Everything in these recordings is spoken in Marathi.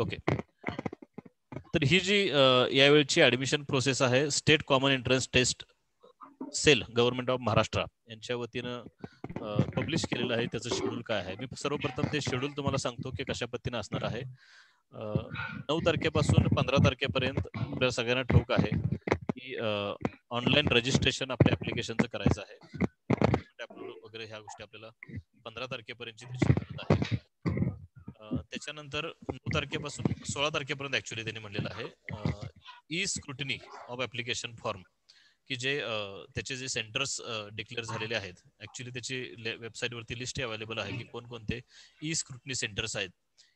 ओके तर ही जी यावेळची ऍडमिशन प्रोसेस आहे state common entrance test cell government of Maharashtra यांच्या वतीनं पब्लिश केलेलं आहे त्याचं शेड्यूल काय आहे मी सर्वप्रथम ते शेड्यूल तुम्हाला सांगतो की कशा पद्धतीनं असणार आहे नऊ तारखेपासून पंधरा तारखेपर्यंत आपल्या सगळ्यांना ठोक आहे की ऑनलाईन रजिस्ट्रेशन आपल्या ऍप्लिकेशनचं करायचं आहे वगैरे ह्या गोष्टी आपल्याला पंधरा तारखेपर्यंतची त्याची आहे त्याच्यानंतर नऊ तारखेपासून सोळा तारखेपर्यंत ऍक्च्युली त्यांनी म्हणलेलं आहे e scrutiny of application form की जे त्याचे जे सेंटर्स डिक्लेअर झालेले आहेत ऍक्च्युली त्याची वेबसाईट वरती लिस्ट अवेलेबल आहे की कोणकोणते ई स्क्रुटनी सेंटर्स आहेत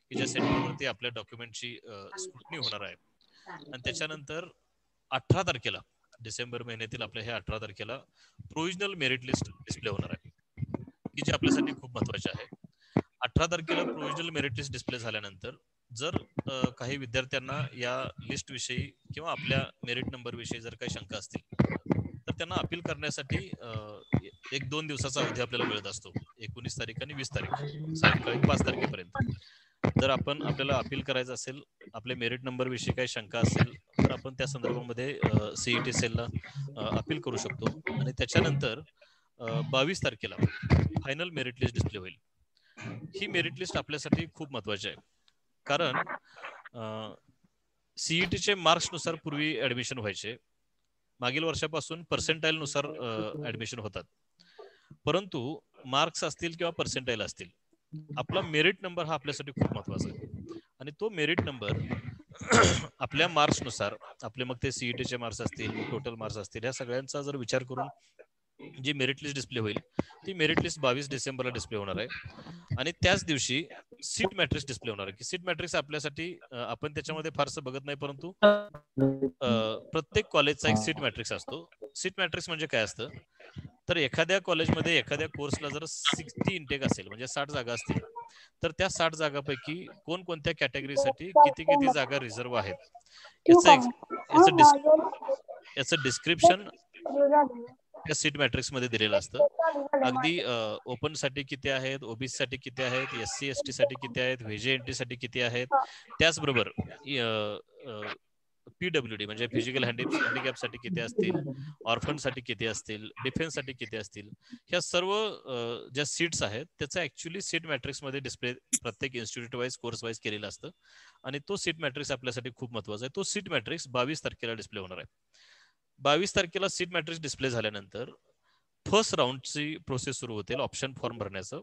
की ज्या सेंटर वरती आपल्या डॉक्युमेंटची स्क्रुटनी होणार आहे आणि त्याच्यानंतर अठरा तारखेला डिसेंबर महिन्यातील आपल्या ह्या अठरा तारखेला प्रोविजनल मेरिट लिस्ट डिस्प्ले होणार आहे की जे आपल्यासाठी खूप महत्वाचे आहे अठरा तारखेला प्रोविजनल मेरिट लिस्ट डिस्प्ले झाल्यानंतर जर काही विद्यार्थ्यांना या लिस्ट विषयी किंवा आपल्या मेरिट नंबर विषयी जर काही शंका असतील तर त्यांना अपील करण्यासाठी एक दोन दिवसाचा अवधी आपल्याला मिळत असतो एकोणीस तारीख आणि वीस तारीख सायंकाळी पाच तारखेपर्यंत जर आपण आपल्याला अपील करायचं असेल आपल्या मेरिट नंबर विषयी काही शंका असेल तर आपण त्या संदर्भामध्ये सीईटी सेलला अपील करू शकतो आणि त्याच्यानंतर बावीस तारखेला फायनल मेरिट लिस्ट डिस्प्ले होईल ही मेरिट लिस्ट आपल्यासाठी खूप महत्वाची आहे कारण सीईटीचे e मार्क्सनुसार पूर्वी ऍडमिशन व्हायचे मागील वर्षापासून पर्सेंटाईल नुसार ऍडमिशन होतात परंतु मार्क्स असतील किंवा पर्सेंटाईल असतील आपला मेरिट नंबर हा आपल्यासाठी खूप महत्वाचा आहे आणि तो मेरिट नंबर आपल्या मार्क्सनुसार आपले मग ते सीईटीचे e मार्क्स असतील टोटल मार्क्स असतील या सगळ्यांचा जर विचार करून जी मेरिट लिस्ट डिस्प्ले होईल ती मेरिट लिस्ट बावीस डिसेंबरला डिस्प्ले होणार आहे आणि त्याच दिवशी सीट मॅट्रिक्स डिस्प्ले होणार आहे की सीट मॅट्रिक्स आपल्यासाठी आपण त्याच्यामध्ये फारसं बघत नाही परंतु प्रत्येक कॉलेजचा एक सीट मॅट्रिक्स असतो सीट मॅट्रिक्स म्हणजे काय असतं तर एखाद्या कॉलेजमध्ये एखाद्या कोर्सला जर सिक्स्टी इंटेक असेल म्हणजे साठ जागा असतील तर त्या साठ जागापैकी कोणकोणत्या कॅटेगरीसाठी किती किती जागा रिझर्व्ह आहेत याचं याचं डिस्क्रिप्शन त्या सीट मॅट्रिक्स मध्ये दिलेलं असतं अगदी ओपन साठी किती आहेत ओबीसी साठी किती आहेत एस सी एस टी साठी किती आहेत व्हीजेएनटी साठी किती आहेत त्याचबरोबर पीडब्ल्यूडी म्हणजे फिजिकल हँडिकॅप साठी किती असतील ऑर्फन साठी किती असतील डिफेन्स साठी किती असतील ह्या सर्व ज्या सीट्स आहेत त्याचा ऍक्च्युली सीट मॅट्रिक्स मध्ये डिस्प्ले प्रत्येक इन्स्टिट्यूट वाईज कोर्स वाईज केलेला असतं आणि तो सीट मॅट्रिक्स आपल्यासाठी खूप महत्वाचा आहे तो सीट मॅट्रिक्स बावीस तारखेला डिस्प्ले होणार आहे बावीस तारखेला सीट मॅट्रिक्स डिस्प्ले झाल्यानंतर फर्स्ट राऊंडची प्रोसेस सुरू होतील ऑप्शन फॉर्म भरण्याचं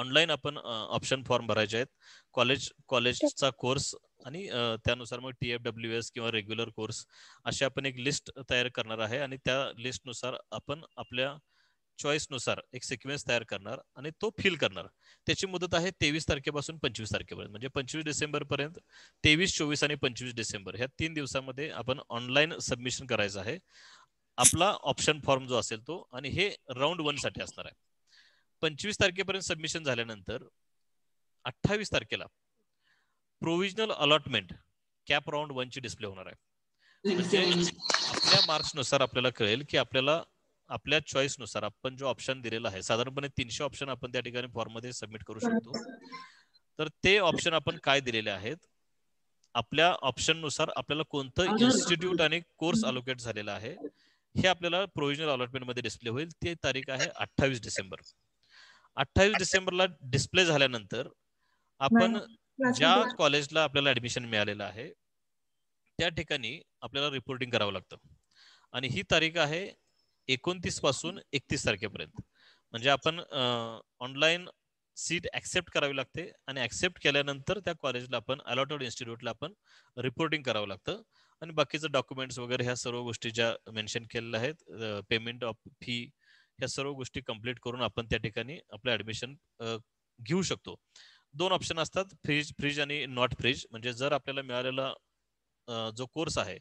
ऑनलाईन आपण ऑप्शन फॉर्म भरायचे आहेत कॉलेज कॉलेजचा कोर्स आणि त्यानुसार मग टी एफ डब्ल्यू एस किंवा रेग्युलर कोर्स अशी आपण एक लिस्ट तयार करणार आहे आणि त्या लिस्टनुसार आपण आपल्या नुसार एक सिक्वेन्स तयार करणार आणि तो फिल करणार त्याची मुदत आहे तेवीस तारखेपासून पंचवीस तारखेपर्यंत म्हणजे पंचवीस डिसेंबर पर्यंत तेवीस चोवीस आणि पंचवीस डिसेंबर ह्या तीन दिवसामध्ये आपण ऑनलाईन सबमिशन करायचं आहे आपला ऑप्शन फॉर्म जो असेल तो आणि हे राऊंड वन साठी असणार आहे पंचवीस तारखेपर्यंत सबमिशन झाल्यानंतर अठ्ठावीस तारखेला provisional allotment CAP round one ची डिस्प्ले होणार आहे म्हणजे आपल्या मार्क्सनुसार आपल्याला कळेल की आपल्याला आपल्या चॉईसनुसार आपण जो ऑप्शन दिलेला आहे साधारणपणे तीनशे ऑप्शन आपण त्या ठिकाणी फॉर्ममध्ये सबमिट करू शकतो तर ते ऑप्शन आपण काय दिलेले आहेत आपल्या ऑप्शन नुसार आपल्याला कोणतं इन्स्टिट्यूट आणि कोर्स अलोकेट झालेला आहे हे आपल्याला प्रोव्हिजनल अलॉटमेंट मध्ये डिस्प्ले होईल ते तारीख आहे अठ्ठावीस डिसेंबर अठ्ठावीस डिसेंबरला डिस्प्ले झाल्यानंतर आपण ज्या कॉलेजला आपल्याला ऍडमिशन मिळालेलं आहे त्या ठिकाणी आपल्याला रिपोर्टिंग करावं लागतं आणि ही तारीख आहे एकोणतीस पासून एकतीस तारखेपर्यंत म्हणजे आपण ऑनलाईन सीट ऍक्सेप्ट करावी लागते आणि ऍक्सेप्ट केल्यानंतर त्या कॉलेजला आपण अलॉटेड इन्स्टिट्यूटला आपण रिपोर्टिंग करावं लागतं आणि बाकीचं डॉक्युमेंट्स वगैरे ह्या सर्व गोष्टी ज्या मेन्शन केलेल्या आहेत पेमेंट ऑफ फी ह्या सर्व गोष्टी कम्प्लीट करून आपण त्या ठिकाणी आपलं ऍडमिशन घेऊ शकतो दोन ऑप्शन असतात फ्रीज फ्रीज आणि नॉट फ्रीज म्हणजे जर आपल्याला मिळालेला जो कोर्स आहे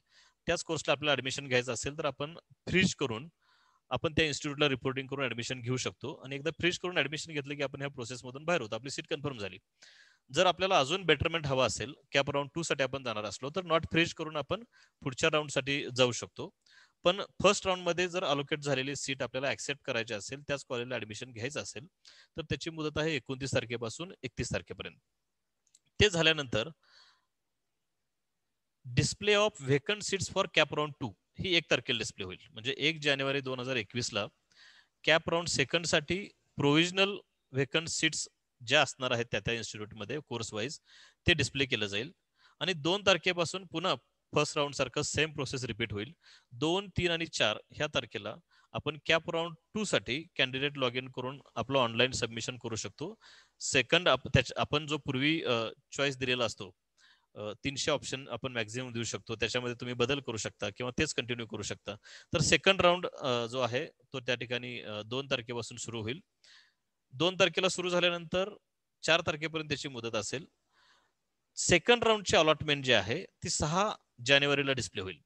त्याच कोर्सला आपल्याला ऍडमिशन घ्यायचं असेल तर आपण फ्रीज करून आपण त्या इन्स्टिट्यूटला रिपोर्टिंग करून ऍडमिशन घेऊ शकतो आणि एकदा फ्रेश करून ऍडमिशन घेतलं की आपण ह्या प्रोसेसमधून बाहेर होतो आपली सीट कन्फर्म झाली जर आपल्याला अजून बेटरमेंट हवा असेल कॅप राऊंड टू साठी आपण जाणार असलो तर नॉट फ्रेश करून आपण पुढच्या साठी जाऊ शकतो पण फर्स्ट राऊंडमध्ये जर अलोकेट झालेली सीट आपल्याला ऍक्सेप्ट करायची असेल त्याच कॉलेजला ऍडमिशन घ्यायचं असेल तर त्याची मुदत आहे एकोणतीस तारखेपासून एकतीस तारखेपर्यंत ते झाल्यानंतर display of vacant seats for CAP round two ही एक तारखेला डिस्प्ले होईल म्हणजे एक जानेवारी दोन हजार एकवीस ला कॅप राऊंड सेकंड साठी प्रोव्हिजनल व्हेकंट सीट्स ज्या असणार आहेत त्या त्या इन्स्टिट्यूटमध्ये कोर्स वाईज ते डिस्प्ले केलं जाईल आणि दोन तारखेपासून पुन्हा फर्स्ट राऊंड सारखं सेम प्रोसेस रिपीट होईल दोन तीन आणि चार ह्या तारखेला आपण कॅप राऊंड टू साठी कॅन्डिडेट लॉग इन करून आपलं ऑनलाईन सबमिशन करू शकतो सेकंड आपण जो पूर्वी चॉईस दिलेला असतो तीनशे ऑप्शन आपण मॅक्झिमम देऊ शकतो त्याच्यामध्ये तुम्ही बदल करू शकता किंवा तेच कंटिन्यू करू शकता तर सेकंड राऊंड जो आहे तो त्या ठिकाणी दोन तारखेपासून सुरू होईल दोन तारखेला सुरू झाल्यानंतर चार तारखेपर्यंत त्याची मुदत असेल सेकंड राऊंडची अलॉटमेंट जी आहे ती सहा जानेवारीला डिस्प्ले होईल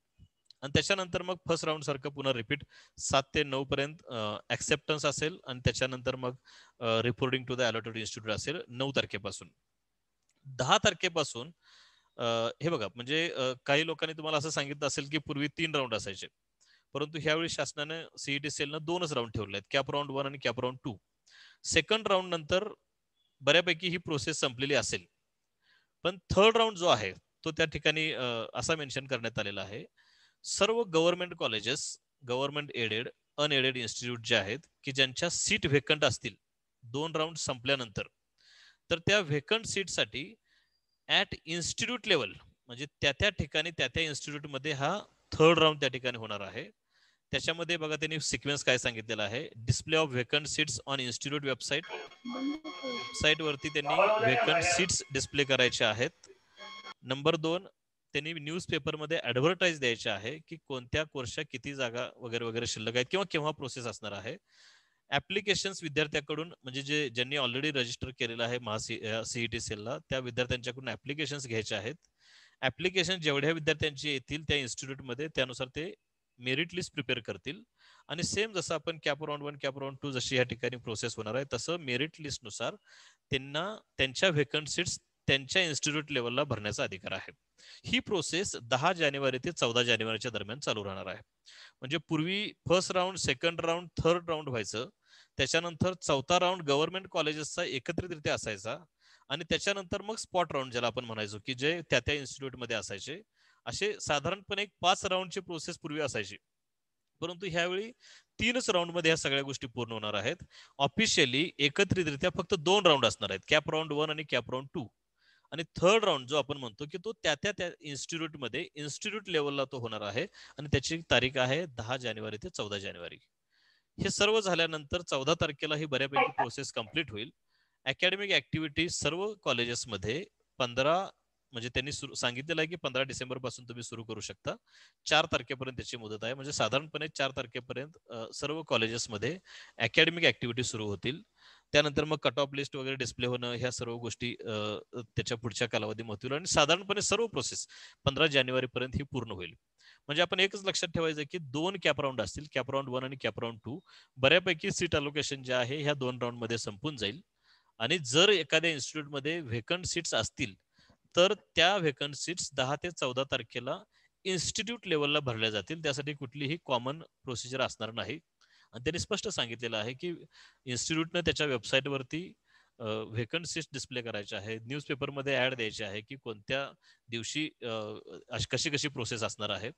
आणि त्याच्यानंतर मग फर्स्ट राऊंड सारखं पुन्हा रिपीट सात ते नऊ पर्यंत ऍक्सेप्टन्स असेल आणि त्याच्यानंतर मग reporting to the allotted institute असेल नऊ तारखेपासून दहा तारखेपासून हे बघा म्हणजे काही लोकांनी तुम्हाला असं सांगितलं असेल की पूर्वी तीन राऊंड असायचे परंतु ह्यावेळी शासनाने सीईटी सेलनं e दोनच राऊंड ठेवले आहेत कॅप राऊंड वन आणि CAP round two second round नंतर बऱ्यापैकी ही प्रोसेस संपलेली असेल पण थर्ड राऊंड जो आहे तो त्या ठिकाणी असा मेन्शन करण्यात आलेला आहे सर्व government colleges government aided unaided institute जे आहेत की ज्यांच्या सीट व्हेकंट असतील दोन राऊंड संपल्यानंतर तर त्या व्हेकंट सीटसाठी साठी ऍट इन्स्टिट्यूट लेवल म्हणजे त्या त्या ठिकाणी त्या त्या इन्स्टिट्यूटमध्ये हा थर्ड राऊंड त्या ठिकाणी होणार आहे त्याच्यामध्ये बघा त्यांनी सिक्वेन्स काय सांगितलेला आहे display of vacant seats on institute website website वरती त्यांनी व्हेकंट सीट्स डिस्प्ले करायचे आहेत नंबर दोन त्यांनी न्यूज न्यूजपेपरमध्ये ऍडव्हर्टाईज द्यायचे आहे की कोणत्या कोर्सच्या किती जागा वगैरे वगैरे शिल्लक आहेत किंवा केव्हा प्रोसेस असणार आहे ऍप्लिकेशन विद्यार्थ्याकडून म्हणजे जे ज्यांनी ऑलरेडी रजिस्टर केलेलं आहे महा सीईटी सेलला e त्या विद्यार्थ्यांच्याकडून ऍप्लिकेशन घ्यायचे आहेत ऍप्लिकेशन जेवढ्या विद्यार्थ्यांची येतील त्या इन्स्टिट्यूटमध्ये त्यानुसार ते मेरिट लिस्ट प्रिपेअर करतील आणि सेम जसं आपण CAP round one CAP round two जशी या ठिकाणी प्रोसेस होणार आहे तसं मेरिट लिस्टनुसार त्यांना त्यांच्या व्हेकंट सीट्स त्यांच्या इन्स्टिट्यूट लेवलला भरण्याचा अधिकार आहे ही प्रोसेस दहा जानेवारी ते चौदा जानेवारीच्या दरम्यान चालू राहणार आहे म्हणजे पूर्वी first round second round third round व्हायचं त्याच्यानंतर चौथा राऊंड गव्हर्नमेंट कॉलेजेसचा एकत्रितरित्या असायचा आणि त्याच्यानंतर मग स्पॉट राऊंड ज्याला आपण म्हणायचो की जे त्या त्या इन्स्टिट्यूटमध्ये असायचे असे साधारणपणे एक पाच राऊंडची प्रोसेस पूर्वी असायची परंतु ह्यावेळी तीनच राऊंड मध्ये ह्या सगळ्या गोष्टी पूर्ण होणार आहेत ऑफिशियली एकत्रितरित्या फक्त दोन राऊंड असणार आहेत कॅप राऊंड वन आणि कॅप राऊंड टू आणि थर्ड राऊंड जो आपण म्हणतो की तो त्या त्या त्या इन्स्टिट्यूटमध्ये इन्स्टिट्यूट लेवलला तो होणार आहे आणि त्याची तारीख आहे दहा जानेवारी ते चौदा जानेवारी हे सर्व झाल्यानंतर चौदा तारखेला ही बऱ्यापैकी प्रोसेस कम्प्लीट होईल अकॅडमिक ऍक्टिव्हिटी सर्व कॉलेजेसमध्ये पंधरा म्हणजे त्यांनी सांगितलेलं आहे की पंधरा डिसेंबर पासून तुम्ही सुरू करू शकता चार तारखेपर्यंत त्याची मुदत आहे म्हणजे साधारणपणे चार तारखेपर्यंत सर्व कॉलेजेसमध्ये अकॅडमिक ऍक्टिव्हिटी सुरू होतील त्यानंतर मग कट ऑफ लिस्ट वगैरे डिस्प्ले होणं ह्या सर्व गोष्टी त्याच्या पुढच्या कालावधीमध्ये होतील आणि साधारणपणे सर्व प्रोसेस पंधरा जानेवारीपर्यंत ही पूर्ण होईल म्हणजे आपण एकच लक्षात ठेवायचं की दोन कॅप कॅपराऊंड असतील राऊंड वन आणि कॅपराऊंड टू बऱ्यापैकी सीट अलोकेशन जे आहे ह्या दोन राऊंड मध्ये संपून जाईल आणि जर एखाद्या इन्स्टिट्यूटमध्ये व्हेकंट सीट्स असतील तर त्या व्हेकंट सीट्स दहा ते चौदा तारखेला इन्स्टिट्यूट लेवलला भरल्या जातील त्यासाठी कुठलीही कॉमन प्रोसिजर असणार नाही आणि त्यांनी स्पष्ट सांगितलेलं आहे की इन्स्टिट्यूटनं त्याच्या वेबसाईटवरती व्हेकन्सीज डिस्प्ले करायचे आहे न्यूजपेपरमध्ये ऍड द्यायचे आहे की कोणत्या दिवशी कशी कशी प्रोसेस असणार आहे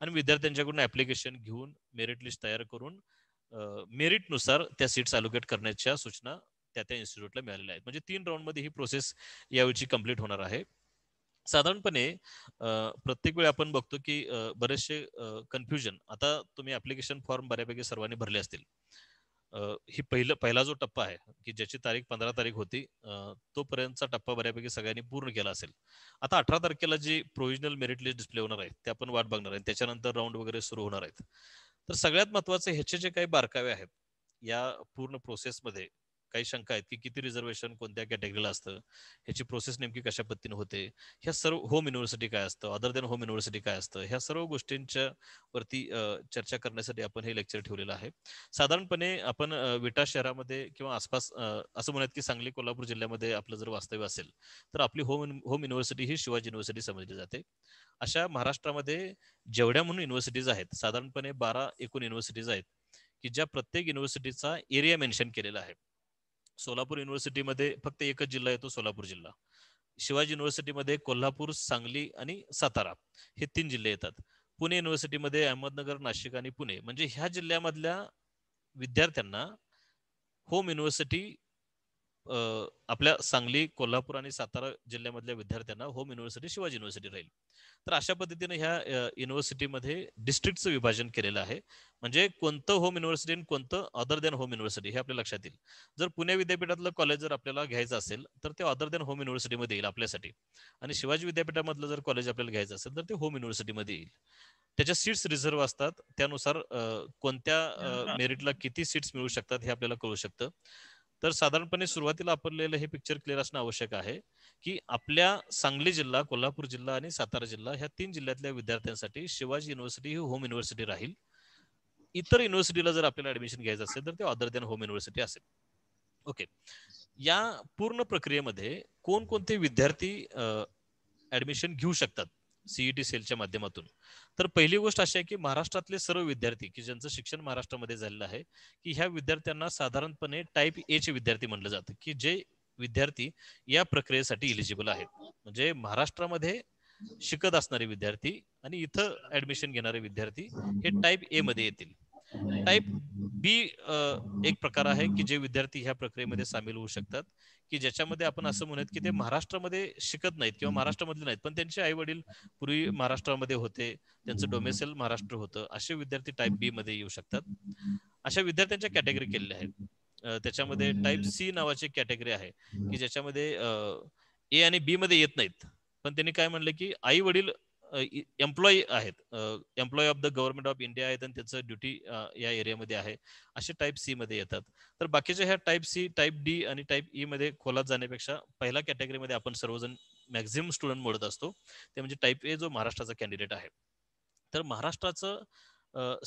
आणि विद्यार्थ्यांच्याकडून ऍप्लिकेशन घेऊन मेरिट लिस्ट तयार करून मेरिटनुसार त्या सीट्स अलोकेट करण्याच्या सूचना त्या त्या इन्स्टिट्यूटला मिळालेल्या आहेत म्हणजे तीन राऊंडमध्ये ही प्रोसेस यावेळी कंप्लीट होणार आहे साधारणपणे प्रत्येक वेळी आपण बघतो की बरेचसे कन्फ्युजन आता तुम्ही ऍप्लिकेशन फॉर्म बऱ्यापैकी सर्वांनी भरले असतील ही पहिलं पहिला जो टप्पा आहे की ज्याची तारीख पंधरा तारीख होती तोपर्यंतचा टप्पा बऱ्यापैकी सगळ्यांनी पूर्ण केला असेल आता अठरा तारखेला जी प्रोव्हिजनल मेरिट लिस्ट डिस्प्ले होणार आहे त्या आपण वाट बघणार आहे त्याच्यानंतर राऊंड वगैरे सुरू होणार आहेत तर सगळ्यात महत्वाचे ह्याचे जे काही बारकावे आहेत या पूर्ण प्रोसेसमध्ये काही शंका आहेत की किती रिझर्वेशन कोणत्या कॅटेगरीला असतं ह्याची प्रोसेस नेमकी कशा पद्धतीने होते ह्या सर्व होम युनिव्हर्सिटी काय असतं अदर देन होम युनिव्हर्सिटी काय असतं ह्या सर्व गोष्टींच्या वरती चर्चा करण्यासाठी आपण हे लेक्चर ठेवलेलं आहे साधारणपणे आपण विटा शहरामध्ये किंवा आसपास असं म्हणत की सांगली कोल्हापूर जिल्ह्यामध्ये आपलं जर वास्तव्य असेल तर आपली होम होम युनिव्हर्सिटी ही शिवाजी युनिव्हर्सिटी समजली जाते अशा महाराष्ट्रामध्ये जेवढ्या म्हणून युनिव्हर्सिटीज आहेत साधारणपणे बारा एकूण युनिव्हर्सिटीज आहेत की ज्या प्रत्येक युनिव्हर्सिटीचा एरिया मेन्शन केलेला आहे सोलापूर युनिव्हर्सिटीमध्ये फक्त एकच जिल्हा येतो सोलापूर जिल्हा शिवाजी युनिव्हर्सिटीमध्ये कोल्हापूर सांगली आणि सातारा हे तीन जिल्हे येतात पुणे युनिव्हर्सिटीमध्ये अहमदनगर नाशिक आणि पुणे म्हणजे ह्या जिल्ह्यामधल्या विद्यार्थ्यांना होम युनिव्हर्सिटी आपल्या सांगली कोल्हापूर आणि सातारा जिल्ह्यामधल्या विद्यार्थ्यांना होम युनिव्हर्सिटी शिवाजी युनिव्हर्सिटी राहील तर अशा पद्धतीने ह्या युनिव्हर्सिटीमध्ये डिस्ट्रिक्टचं विभाजन केलेलं आहे म्हणजे कोणतं होम युनिव्हर्सिटी आणि कोणतं अदर दॅन होम युनिव्हर्सिटी हे आपल्या लक्षात येईल जर पुणे विद्यापीठातलं कॉलेज जर आपल्याला घ्यायचं असेल तर ते अदर दॅन होम युनिव्हर्सिटीमध्ये येईल आपल्यासाठी आणि शिवाजी विद्यापीठामधलं जर कॉलेज आपल्याला घ्यायचं असेल तर ते होम युनिव्हर्सिटीमध्ये येईल त्याच्या सीट्स रिझर्व असतात त्यानुसार कोणत्या मेरिटला किती सीट्स मिळू शकतात हे आपल्याला कळू शकतं तर साधारणपणे सुरुवातीला आपलेलं हे पिक्चर क्लिअर असणं आवश्यक आहे की आपल्या सांगली जिल्हा कोल्हापूर जिल्हा आणि सातारा जिल्हा ह्या तीन जिल्ह्यातल्या विद्यार्थ्यांसाठी शिवाजी युनिव्हर्सिटी ही होम युनिव्हर्सिटी राहील इतर युनिव्हर्सिटीला जर आपल्याला ऍडमिशन घ्यायचं असेल तर ते अदर दॅन होम युनिव्हर्सिटी असेल ओके या पूर्ण प्रक्रियेमध्ये कोणकोणते विद्यार्थी ऍडमिशन घेऊ शकतात सीईटी e सेलच्या माध्यमातून तर पहिली गोष्ट अशी आहे की महाराष्ट्रातले सर्व विद्यार्थी की ज्यांचं शिक्षण महाराष्ट्रामध्ये झालेलं आहे की ह्या विद्यार्थ्यांना साधारणपणे टाईप ए चे विद्यार्थी म्हणलं जातं की जे विद्यार्थी या प्रक्रियेसाठी इलिजिबल आहेत म्हणजे महाराष्ट्रामध्ये शिकत असणारे विद्यार्थी आणि इथं ऍडमिशन घेणारे विद्यार्थी हे टाईप ए मध्ये येतील टाईप बी एक प्रकार आहे की जे विद्यार्थी ह्या प्रक्रियेमध्ये सामील होऊ शकतात की ज्याच्यामध्ये आपण असं म्हणत की ते महाराष्ट्रामध्ये शिकत नाहीत किंवा महाराष्ट्रामधले नाहीत पण त्यांचे आई वडील पूर्वी महाराष्ट्रामध्ये होते त्यांचं डोमेसेल महाराष्ट्र होतं असे विद्यार्थी टाईप बी मध्ये येऊ शकतात अशा विद्यार्थ्यांच्या कॅटेगरी केलेल्या आहेत त्याच्यामध्ये टाईप सी नावाची कॅटेगरी आहे की ज्याच्यामध्ये ए आणि बी मध्ये येत नाहीत पण त्यांनी काय म्हणलं की आई वडील एम्प्लॉई आहेत employee of the government of India आहेत आणि त्यांचं ड्युटी या एरियामध्ये आहे असे टाईप सी मध्ये येतात तर बाकीच्या ह्या टाईप सी टाईप डी आणि टाईप ई e मध्ये खोलात जाण्यापेक्षा पहिल्या कॅटेगरीमध्ये आपण सर्वजण मॅक्झिमम स्टुडंट मोडत असतो ते म्हणजे टाईप ए जो महाराष्ट्राचा कॅन्डिडेट आहे तर महाराष्ट्राचं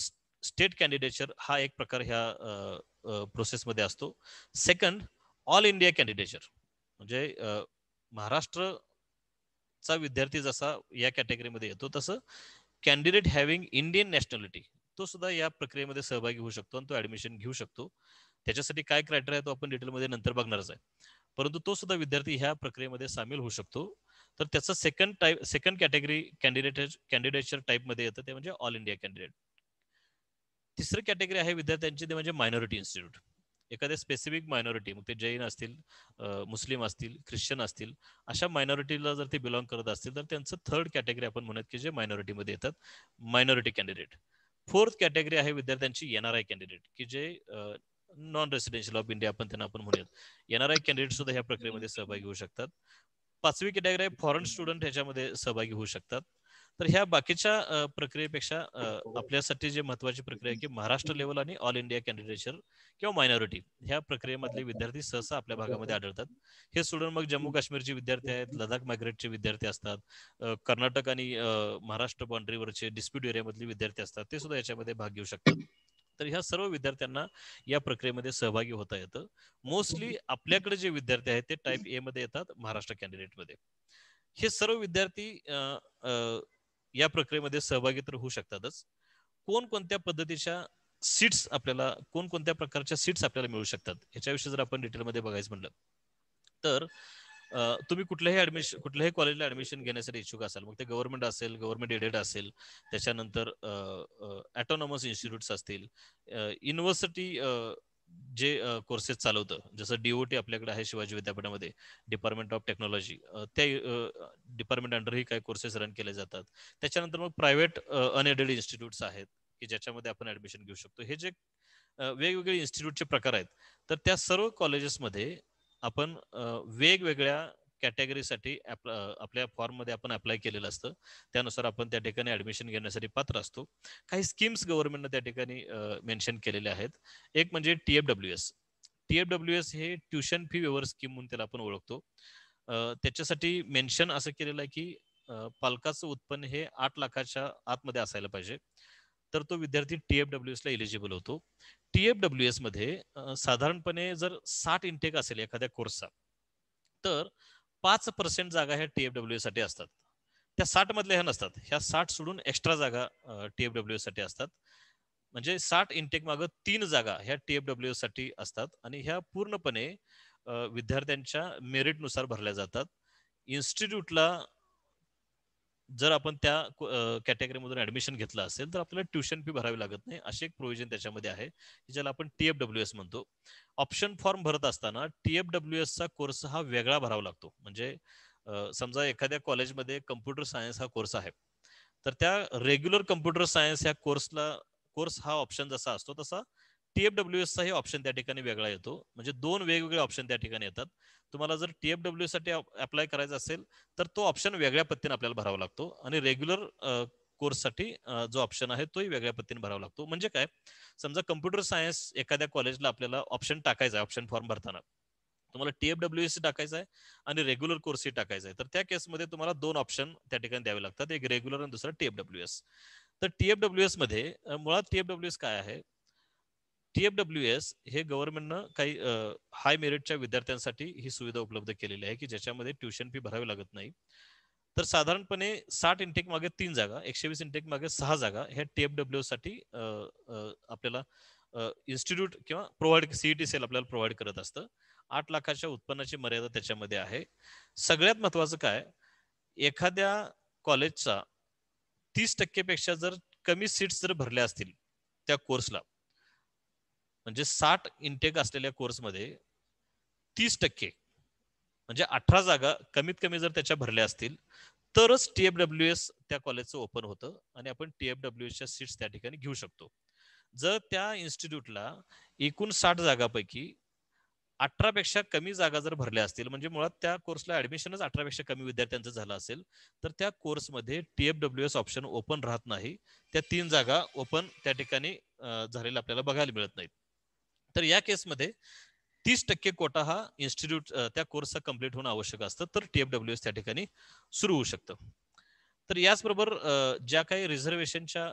स्टेट कॅन्डिडेचर हा एक प्रकार ह्या प्रोसेसमध्ये असतो सेकंड ऑल इंडिया कॅन्डिडेचर म्हणजे महाराष्ट्र चा विद्यार्थी जसा या कॅटेगरीमध्ये येतो तसं कॅन्डिडेट हॅव्हिंग इंडियन नॅशनॅलिटी तो सुद्धा या प्रक्रियेमध्ये सहभागी होऊ शकतो आणि तो ऍडमिशन घेऊ शकतो त्याच्यासाठी काय क्रायटेरिया आहे तो आपण डिटेलमध्ये नंतर बघणारच आहे परंतु तो सुद्धा विद्यार्थी ह्या प्रक्रियेमध्ये सामील होऊ शकतो तर त्याचा second type second category candidate कॅन्डिडेटच्या टाईपमध्ये येतं ते म्हणजे ऑल इंडिया कॅन्डिडेट तिसरी कॅटेगरी आहे विद्यार्थ्यांची ते म्हणजे मायनॉरिटी इन्स्टिट्यूट एखाद्या स्पेसिफिक मायनॉरिटी मग ते जैन असतील मुस्लिम असतील ख्रिश्चन असतील अशा मायनॉरिटीला जर ते बिलॉंग करत असतील तर त्यांचं थर्ड कॅटेगरी आपण म्हणत की जे मायनॉरिटीमध्ये येतात मायनॉरिटी कॅन्डिडेट फोर्थ कॅटेगरी आहे विद्यार्थ्यांची एन आर आय कॅन्डिडेट की जे नॉन रेसिडेन्शियल ऑफ इंडिया आपण त्यांना आपण म्हणूयात एन आर आय कॅन्डिडेट सुद्धा ह्या प्रक्रियेमध्ये सहभागी होऊ शकतात पाचवी कॅटेगरी आहे फॉरेन स्टुडंट ह्याच्यामध्ये सहभागी होऊ शकतात तर ह्या बाकीच्या प्रक्रियेपेक्षा हो, हो. आपल्यासाठी जे महत्वाची प्रक्रिया आहे की महाराष्ट्र लेवल आणि ऑल इंडिया कॅन्डिडेचर किंवा मायनॉरिटी ह्या प्रक्रियेमधले हो. विद्यार्थी सहसा आपल्या भागामध्ये आढळतात हे सोडून मग जम्मू काश्मीरचे विद्यार्थी आहेत लडाख मायग्रेटचे विद्यार्थी असतात कर्नाटक आणि महाराष्ट्र बाउंड्रीवरचे डिस्प्यूट एरियामधले विद्यार्थी असतात ते सुद्धा याच्यामध्ये भाग घेऊ शकतात तर ह्या सर्व विद्यार्थ्यांना या प्रक्रियेमध्ये सहभागी होता येतं मोस्टली आपल्याकडे जे विद्यार्थी आहेत ते टाईप ए मध्ये येतात महाराष्ट्र कॅन्डिडेटमध्ये हे सर्व विद्यार्थी या प्रक्रियेमध्ये सहभागी तर होऊ शकतातच कोणकोणत्या पद्धतीच्या सीट्स आपल्याला कोणकोणत्या प्रकारच्या सीट्स आपल्याला मिळू शकतात ह्याच्याविषयी जर आपण डिटेलमध्ये बघायचं म्हटलं तर तुम्ही कुठल्याही ऍडमिशन कुठल्याही कॉलेजला ऍडमिशन घेण्यासाठी इच्छुक असाल मग ते गव्हर्नमेंट असेल गव्हर्नमेंट एडेड असेल त्याच्यानंतर ऑटोनॉमस इन्स्टिट्यूट्स असतील युनिव्हर्सिटी जे कोर्सेस चालवतं जसं डीओटी आपल्याकडे आहे शिवाजी विद्यापीठामध्ये डिपार्टमेंट ऑफ टेक्नॉलॉजी त्या डिपार्टमेंट अंडरही काही कोर्सेस रन केले जातात त्याच्यानंतर मग प्रायव्हेट अनएडेड इन्स्टिट्यूट्स आहेत की ज्याच्यामध्ये आपण ऍडमिशन घेऊ शकतो हे जे वेगवेगळे इन्स्टिट्यूटचे प्रकार आहेत तर त्या सर्व कॉलेजेसमध्ये आपण वेगवेगळ्या कॅटेगरीसाठी आपल्या फॉर्ममध्ये आपण अप्लाय केलेलं असतं त्यानुसार आपण त्या ठिकाणी ऍडमिशन घेण्यासाठी पात्र असतो काही स्कीम्स गव्हर्नमेंटनं त्या ठिकाणी मेन्शन केलेल्या आहेत एक म्हणजे टीएफडब्ल्यू एस टीएफडब्ल्यू एस हे ट्युशन फी व्यवहार स्कीम म्हणून त्याला आपण ओळखतो त्याच्यासाठी मेन्शन असं केलेलं आहे की पालकाचं उत्पन्न हे आठ लाखाच्या आतमध्ये असायला पाहिजे तर तो विद्यार्थी टीएफडब्ल्यू एसला एलिजिबल होतो टीएफडब्ल्यू एस मध्ये साधारणपणे जर साठ इंटेक असेल एखाद्या कोर्सचा तर पाच पर्सेंट जागा ह्या टीएफडब्ल्यू साठी असतात त्या साठ मधल्या ह्या नसतात ह्या साठ सोडून एक्स्ट्रा जागा टीएफडब्ल्यू साठी असतात म्हणजे साठ इंटेक मागं तीन जागा ह्या टीएफडब्ल्यू साठी असतात आणि ह्या पूर्णपणे विद्यार्थ्यांच्या मेरिटनुसार भरल्या जातात इन्स्टिट्यूटला जर आपण त्या कॅटेगरीमधून ऍडमिशन घेतलं असेल तर आपल्याला ट्युशन फी भरावी लागत नाही अशी एक प्रोव्हिजन त्याच्यामध्ये आहे ज्याला आपण टीएफडब्ल्यू एस म्हणतो ऑप्शन फॉर्म भरत असताना टीएफडब्ल्यू एस चा कोर्स हा वेगळा भरावा लागतो म्हणजे समजा एखाद्या कॉलेजमध्ये कम्प्युटर सायन्स हा कोर्स आहे तर त्या रेग्युलर कम्प्युटर सायन्स या कोर्सला कोर्स हा ऑप्शन जसा असतो तसा टीएफडब्ल्यू एस हे ऑप्शन त्या ठिकाणी वेगळा येतो म्हणजे दोन वेगवेगळे ऑप्शन त्या ठिकाणी येतात तुम्हाला जर टीएफडब्ल्यू साठी अप्लाय करायचा असेल तर तो ऑप्शन वेगळ्या पद्धतीने आपल्याला भरावा लागतो आणि रेग्युलर कोर्ससाठी जो ऑप्शन आहे तोही वेगळ्या पद्धतीने भरावा लागतो म्हणजे काय समजा कम्प्युटर सायन्स एखाद्या कॉलेजला आपल्याला ऑप्शन टाकायचा आहे ऑप्शन फॉर्म भरताना तुम्हाला टीएफडब्ल्यू सी टाकायचा आहे आणि रेग्युलर कोर्सही टाकायचा आहे तर त्या केसमध्ये तुम्हाला दोन ऑप्शन त्या ठिकाणी द्यावे लागतात एक रेग्युलर आणि दुसरा टीएफडब्ल्यू एस तर टीएफडब्ल्यू एस मध्ये मुळात टीएफडब्ल्यू एस काय आहे टीएफडब्ल्यू एस हे गव्हर्नमेंटनं काही हाय मेरिटच्या विद्यार्थ्यांसाठी ही सुविधा उपलब्ध केलेली आहे की ज्याच्यामध्ये ट्युशन फी भरावी लागत नाही तर साधारणपणे साठ इंटेक मागे तीन जागा एकशे वीस इंटेक मागे सहा जागा ह्या टीएफडब्ल्यू साठी आपल्याला इन्स्टिट्यूट किंवा प्रोव्हाइड सीईटी सेल आपल्याला प्रोव्हाइड करत असतं आठ लाखाच्या उत्पन्नाची मर्यादा त्याच्यामध्ये आहे सगळ्यात महत्वाचं काय एखाद्या कॉलेजचा तीस टक्केपेक्षा जर कमी सीट्स जर भरल्या असतील त्या कोर्सला म्हणजे साठ इनटेक असलेल्या कोर्समध्ये तीस टक्के म्हणजे अठरा जागा कमीत कमी जर त्याच्या भरल्या असतील तरच टीएफडब्ल्यू एस त्या कॉलेजचं ओपन होतं आणि आपण टीएफडब्ल्यू एसच्या सीट्स त्या ठिकाणी घेऊ शकतो जर त्या इन्स्टिट्यूटला एकूण साठ जागापैकी अठरापेक्षा कमी जागा जर भरल्या असतील म्हणजे मुळात त्या कोर्सला ऍडमिशनच अठरापेक्षा कमी विद्यार्थ्यांचं झालं असेल तर त्या कोर्समध्ये टीएफडब्ल्यू एस ऑप्शन ओपन राहत नाही त्या तीन जागा ओपन त्या ठिकाणी झालेल्या आपल्याला बघायला मिळत नाहीत तर या केसमध्ये तीस टक्के कोटा हा इन्स्टिट्यूट त्या कोर्सचा कम्प्लीट होणं आवश्यक असतं तर टीएफडब्ल्यू एस त्या ठिकाणी सुरू होऊ शकतं तर याचबरोबर ज्या काही रिझर्वेशनच्या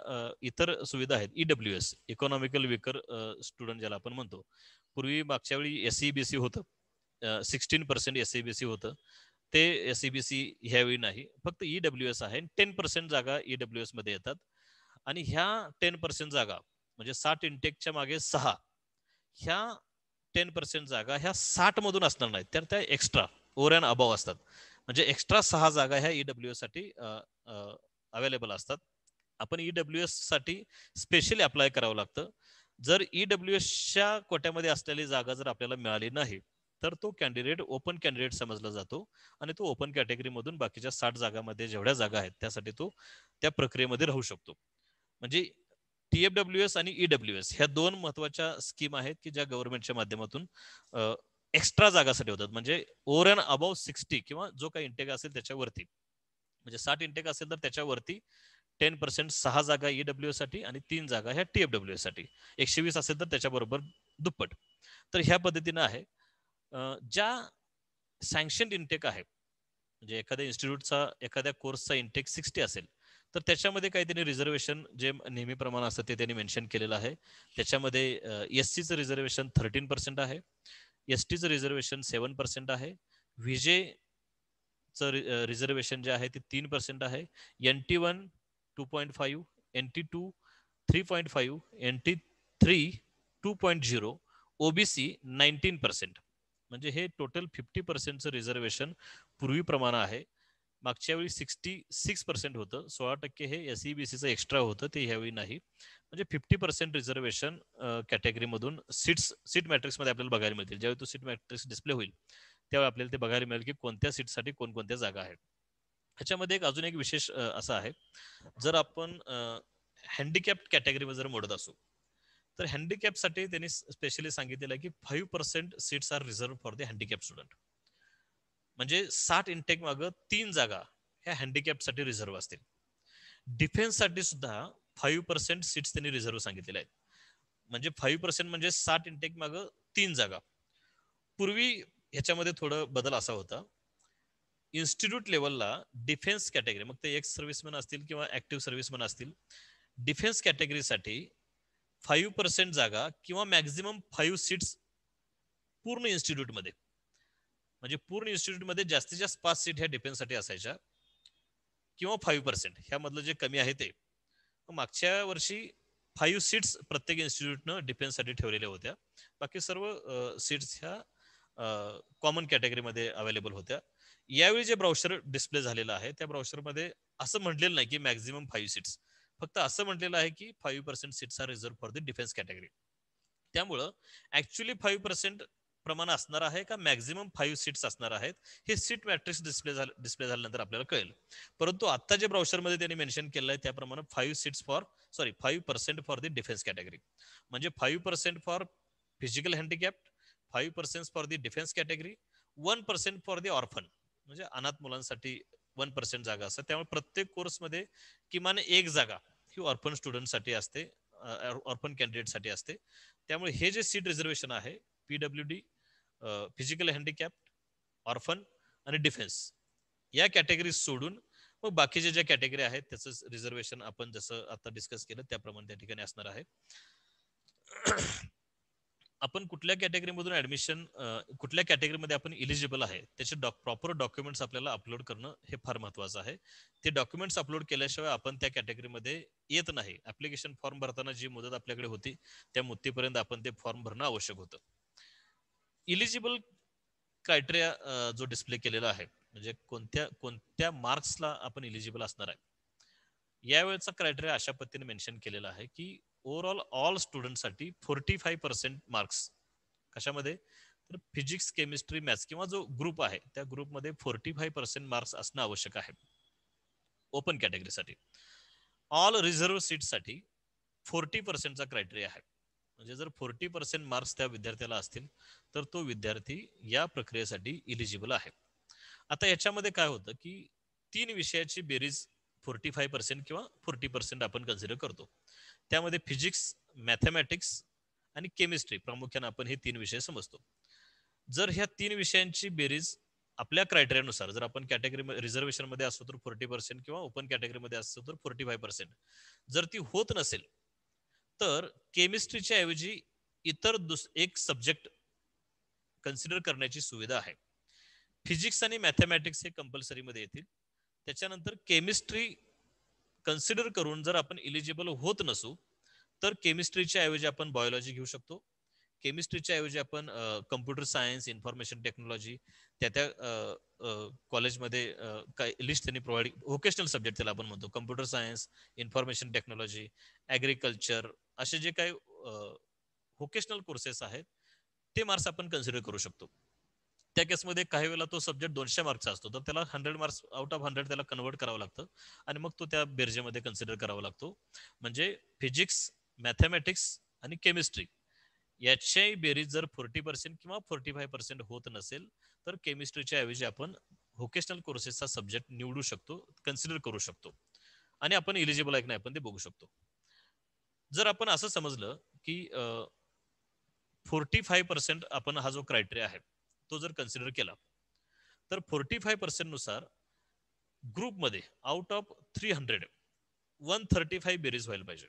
इतर सुविधा आहेत EW S economical weaker student ज्याला आपण म्हणतो पूर्वी मागच्या वेळी सी होतं सिक्स्टीन पर्सेंट सी होतं ते एसईबीसी ह्यावेळी नाही फक्त ईडब्ल्यू एस आहे टेन पर्सेंट जागा ईडब्ल्यू एस मध्ये येतात आणि ह्या टेन पर्सेंट जागा म्हणजे साठ इंटेकच्या मागे सहा ह्या टेन पर्सेंट जागा ह्या साठ मधून असणार नाहीत तर त्या एक्स्ट्रा ओर अँड अबाव असतात म्हणजे एक्स्ट्रा सहा जागा ह्या ईडब्ल्यू e साठी अवेलेबल असतात आपण ईडब्ल्यू e एस साठी स्पेशली अप्लाय करावं लागतं जर ईडब्ल्यू e एसच्या कोट्यामध्ये असलेली जागा जर आपल्याला मिळाली नाही तर तो कॅन्डिडेट ओपन कॅन्डिडेट समजला जातो आणि तो ओपन कॅटेगरीमधून बाकीच्या साठ जागामध्ये जेवढ्या जागा आहेत त्यासाठी तो त्या प्रक्रियेमध्ये राहू शकतो म्हणजे टीएफडब्ल्यू एस आणि ईडब्ल्यू एस ह्या दोन महत्वाच्या स्कीम आहेत की ज्या गव्हर्नमेंटच्या माध्यमातून एक्स्ट्रा जागासाठी होतात म्हणजे ओव्हर अँड अबाव सिक्स्टी किंवा जो काही इंटेक असेल त्याच्यावरती म्हणजे साठ इंटेक असेल तर त्याच्यावरती टेन पर्सेंट सहा जागा ईडब्ल्यू साठी आणि तीन जागा ह्या टीएफडब्ल्यू साठी एकशे वीस असेल तर त्याच्याबरोबर दुप्पट तर ह्या पद्धतीनं आहे ज्या सँक्शन इंटेक आहे म्हणजे एखाद्या इन्स्टिट्यूटचा एखाद्या कोर्सचा इंटेक सिक्स्टी असेल तर त्याच्यामध्ये काही त्यांनी रिझर्वेशन जे नेहमी प्रमाण असतं ते त्यांनी मेन्शन केलेलं आहे त्याच्यामध्ये एस सीचं रिझर्वेशन थर्टीन पर्सेंट आहे एस टीचं रिझर्वेशन सेवन पर्सेंट आहे विजेचं रिझर्वेशन जे आहे ते तीन पर्सेंट आहे N T one two point five N T two three point five N T three two point zero OBC nineteen percent म्हणजे हे टोटल फिफ्टी पर्सेंटचं रिझर्वेशन पूर्वीप्रमाणे आहे मागच्या वेळी सिक्स्टी सिक्स पर्सेंट होतं सोळा टक्के हे एस बी एक्स्ट्रा होतं ते ह्यावेळी नाही म्हणजे फिफ्टी पर्सेंट रिझर्वेशन कॅटेगरीमधून सीट्स सीट मॅट्रिक्समध्ये आपल्याला बघायला मिळतील ज्यावेळी तो सीट मॅट्रिक्स डिस्प्ले होईल त्यावेळी आपल्याला ते बघायला मिळेल की कोणत्या सीटसाठी कोणकोणत्या जागा आहेत ह्याच्यामध्ये एक अजून एक विशेष असा आहे जर आपण हँडिकॅप कॅटेगरीमध्ये जर मोडत असू तर हँडिकॅपसाठी त्यांनी स्पेशली सांगितलेलं आहे की five percent seats are reserve for the handicap student म्हणजे साठ इंटेक मागं तीन जागा ह्या हँडिकॅपसाठी रिझर्व्ह असतील डिफेन्ससाठी सुद्धा फाईव्ह पर्सेंट सीट्स त्यांनी रिझर्व्ह सांगितलेल्या आहेत म्हणजे फाईव्ह पर्सेंट म्हणजे साठ इंटेक मागं तीन जागा पूर्वी ह्याच्यामध्ये थोडं बदल असा होता इन्स्टिट्यूट लेवलला डिफेन्स कॅटेगरी मग ते एक्स सर्व्हिसमॅन असतील किंवा ऍक्टिव्ह सर्व्हिसमॅन असतील डिफेन्स कॅटेगरीसाठी फाईव्ह पर्सेंट जागा किंवा मॅक्झिमम फाईव्ह सीट्स पूर्ण इन्स्टिट्यूटमध्ये म्हणजे पूर्ण इन्स्टिट्यूटमध्ये जास्तीत जास्त पाच सीट ह्या डिफेन्ससाठी असायच्या किंवा फाईव्ह पर्सेंट ह्यामधलं जे कमी आहे ते मागच्या वर्षी फाईव्ह सीट्स प्रत्येक इन्स्टिट्यूटनं डिफेन्ससाठी ठेवलेल्या होत्या बाकी सर्व सीट्स ह्या कॉमन कॅटेगरीमध्ये अवेलेबल होत्या यावेळी जे ब्राउशर डिस्प्ले झालेलं आहे त्या ब्राउशरमध्ये असं म्हटलेलं नाही की मॅक्झिमम फाईव्ह सीट्स फक्त असं म्हटलेलं आहे की five percent seats are reserve for the defence category त्यामुळं ऍक्च्युली फाईव्ह पर्सेंट प्रमाण असणार आहे का मॅक्झिमम फाईव्ह सीट्स असणार आहेत हे सीट मॅट्रिक्स डिस्प्ले झालं डिस्प्ले झाल्यानंतर आपल्याला कळेल परंतु आता जे ब्राउशरमध्ये त्यांनी मेन्शन केलं आहे त्याप्रमाणे five seats for sorry five percent for the defence category म्हणजे five percent for physical handicapped five percent for the defence category one percent for the orphan म्हणजे अनाथ मुलांसाठी वन पर्सेंट जागा असतात त्यामुळे प्रत्येक कोर्समध्ये किमान एक जागा ही ऑर्फन स्टुडंटसाठी असते ऑर्फन कॅन्डिडेटसाठी असते त्यामुळे हे जे सीट रिझर्वेशन आहे P W D physical handicap orphan आणि डिफेन्स या कॅटेगरीज सोडून मग बाकीच्या ज्या कॅटेगरी आहेत त्याचं रिझर्वेशन आपण जसं आता डिस्कस केलं त्याप्रमाणे त्या ठिकाणी असणार आहे आपण कुठल्या कॅटेगरीमधून ऍडमिशन कुठल्या कॅटेगरीमध्ये आपण इलिजिबल आहे त्याचे प्रॉपर डॉक्युमेंट्स आपल्याला अपलोड करणं हे फार महत्वाचं आहे ते डॉक्युमेंट्स अपलोड केल्याशिवाय आपण त्या कॅटेगरीमध्ये येत नाही ऍप्लिकेशन फॉर्म भरताना जी मुदत आपल्याकडे होती त्या मुदतीपर्यंत आपण ते फॉर्म भरणं आवश्यक होतं इलिजिबल क्रायटेरिया जो डिस्प्ले केलेला आहे म्हणजे कोणत्या कोणत्या मार्क्सला आपण इलिजिबल असणार आहे यावेळेचा क्रायटेरिया अशा पद्धतीने मेन्शन केलेला आहे की ओव्हरऑल ऑल स्टुडंटसाठी फोर्टी फाय पर्सेंट मार्क्स कशामध्ये तर फिजिक्स केमिस्ट्री मॅथ्स किंवा जो ग्रुप आहे त्या ग्रुपमध्ये फोर्टी फाय पर्सेंट मार्क्स असणं आवश्यक आहे ओपन कॅटेगरीसाठी ऑल रिझर्व्ह सीटसाठी फोर्टी पर्सेंटचा क्रायटेरिया आहे म्हणजे जर फोर्टी पर्सेंट मार्क्स त्या विद्यार्थ्याला असतील तर तो विद्यार्थी या प्रक्रियेसाठी इलिजिबल आहे आता याच्यामध्ये काय होतं की तीन विषयाची बेरीज फोर्टी फाय पर्सेंट किंवा फोर्टी पर्सेंट आपण कन्सिडर करतो त्यामध्ये फिजिक्स मॅथमॅटिक्स आणि केमिस्ट्री प्रामुख्याने आपण हे तीन विषय समजतो जर ह्या तीन विषयांची बेरीज आपल्या क्रायटेरियानुसार जर आपण कॅटेगरी रिझर्वेशनमध्ये मध्ये असतो तर फोर्टी पर्सेंट किंवा ओपन कॅटेगरीमध्ये असतो तर फोर्टी फाय पर्सेंट जर ती होत नसेल तर केमिस्ट्रीच्या ऐवजी इतर दुस एक सब्जेक्ट कन्सिडर करण्याची सुविधा आहे फिजिक्स आणि मॅथमॅटिक्स हे मध्ये येतील त्याच्यानंतर केमिस्ट्री कन्सिडर करून जर आपण इलिजिबल होत नसू तर केमिस्ट्रीच्या ऐवजी आपण बायोलॉजी घेऊ शकतो केमिस्ट्रीच्या ऐवजी आपण कम्प्युटर सायन्स इन्फॉर्मेशन टेक्नॉलॉजी त्या त्या कॉलेजमध्ये काही लिस्ट त्यांनी प्रोव्हाइड व्होकेशनल सब्जेक्ट त्याला आपण म्हणतो computer science information technology agriculture असे जे काही व्होकेशनल कोर्सेस आहेत ते मार्क्स आपण कन्सिडर करू शकतो त्या केसमध्ये काही वेळेला तो सब्जेक्ट दोनशे मार्क्सचा असतो तर त्याला hundred marks out of hundred त्याला कन्वर्ट करावं लागतं आणि मग तो त्या बेर्जेमध्ये कन्सिडर करावा लागतो म्हणजे फिजिक्स मॅथमॅटिक्स आणि केमिस्ट्री याच्याही बेरीज जर फोर्टी पर्सेंट किंवा फोर्टी फाय पर्सेंट होत नसेल तर केमिस्ट्रीच्या ऐवजी आपण व्होकेशनल कोर्सेसचा सब्जेक्ट निवडू शकतो कन्सिडर करू शकतो आणि आपण इलिजिबल आहे की नाही आपण ते बघू शकतो जर आपण असं समजलं की फोर्टी फाय पर्सेंट आपण हा जो क्रायटेरिया आहे तो जर कन्सिडर केला तर फोर्टी फाय पर्सेंटनुसार ग्रुपमध्ये out of three hundred one thirty five बेरीज व्हायला पाहिजे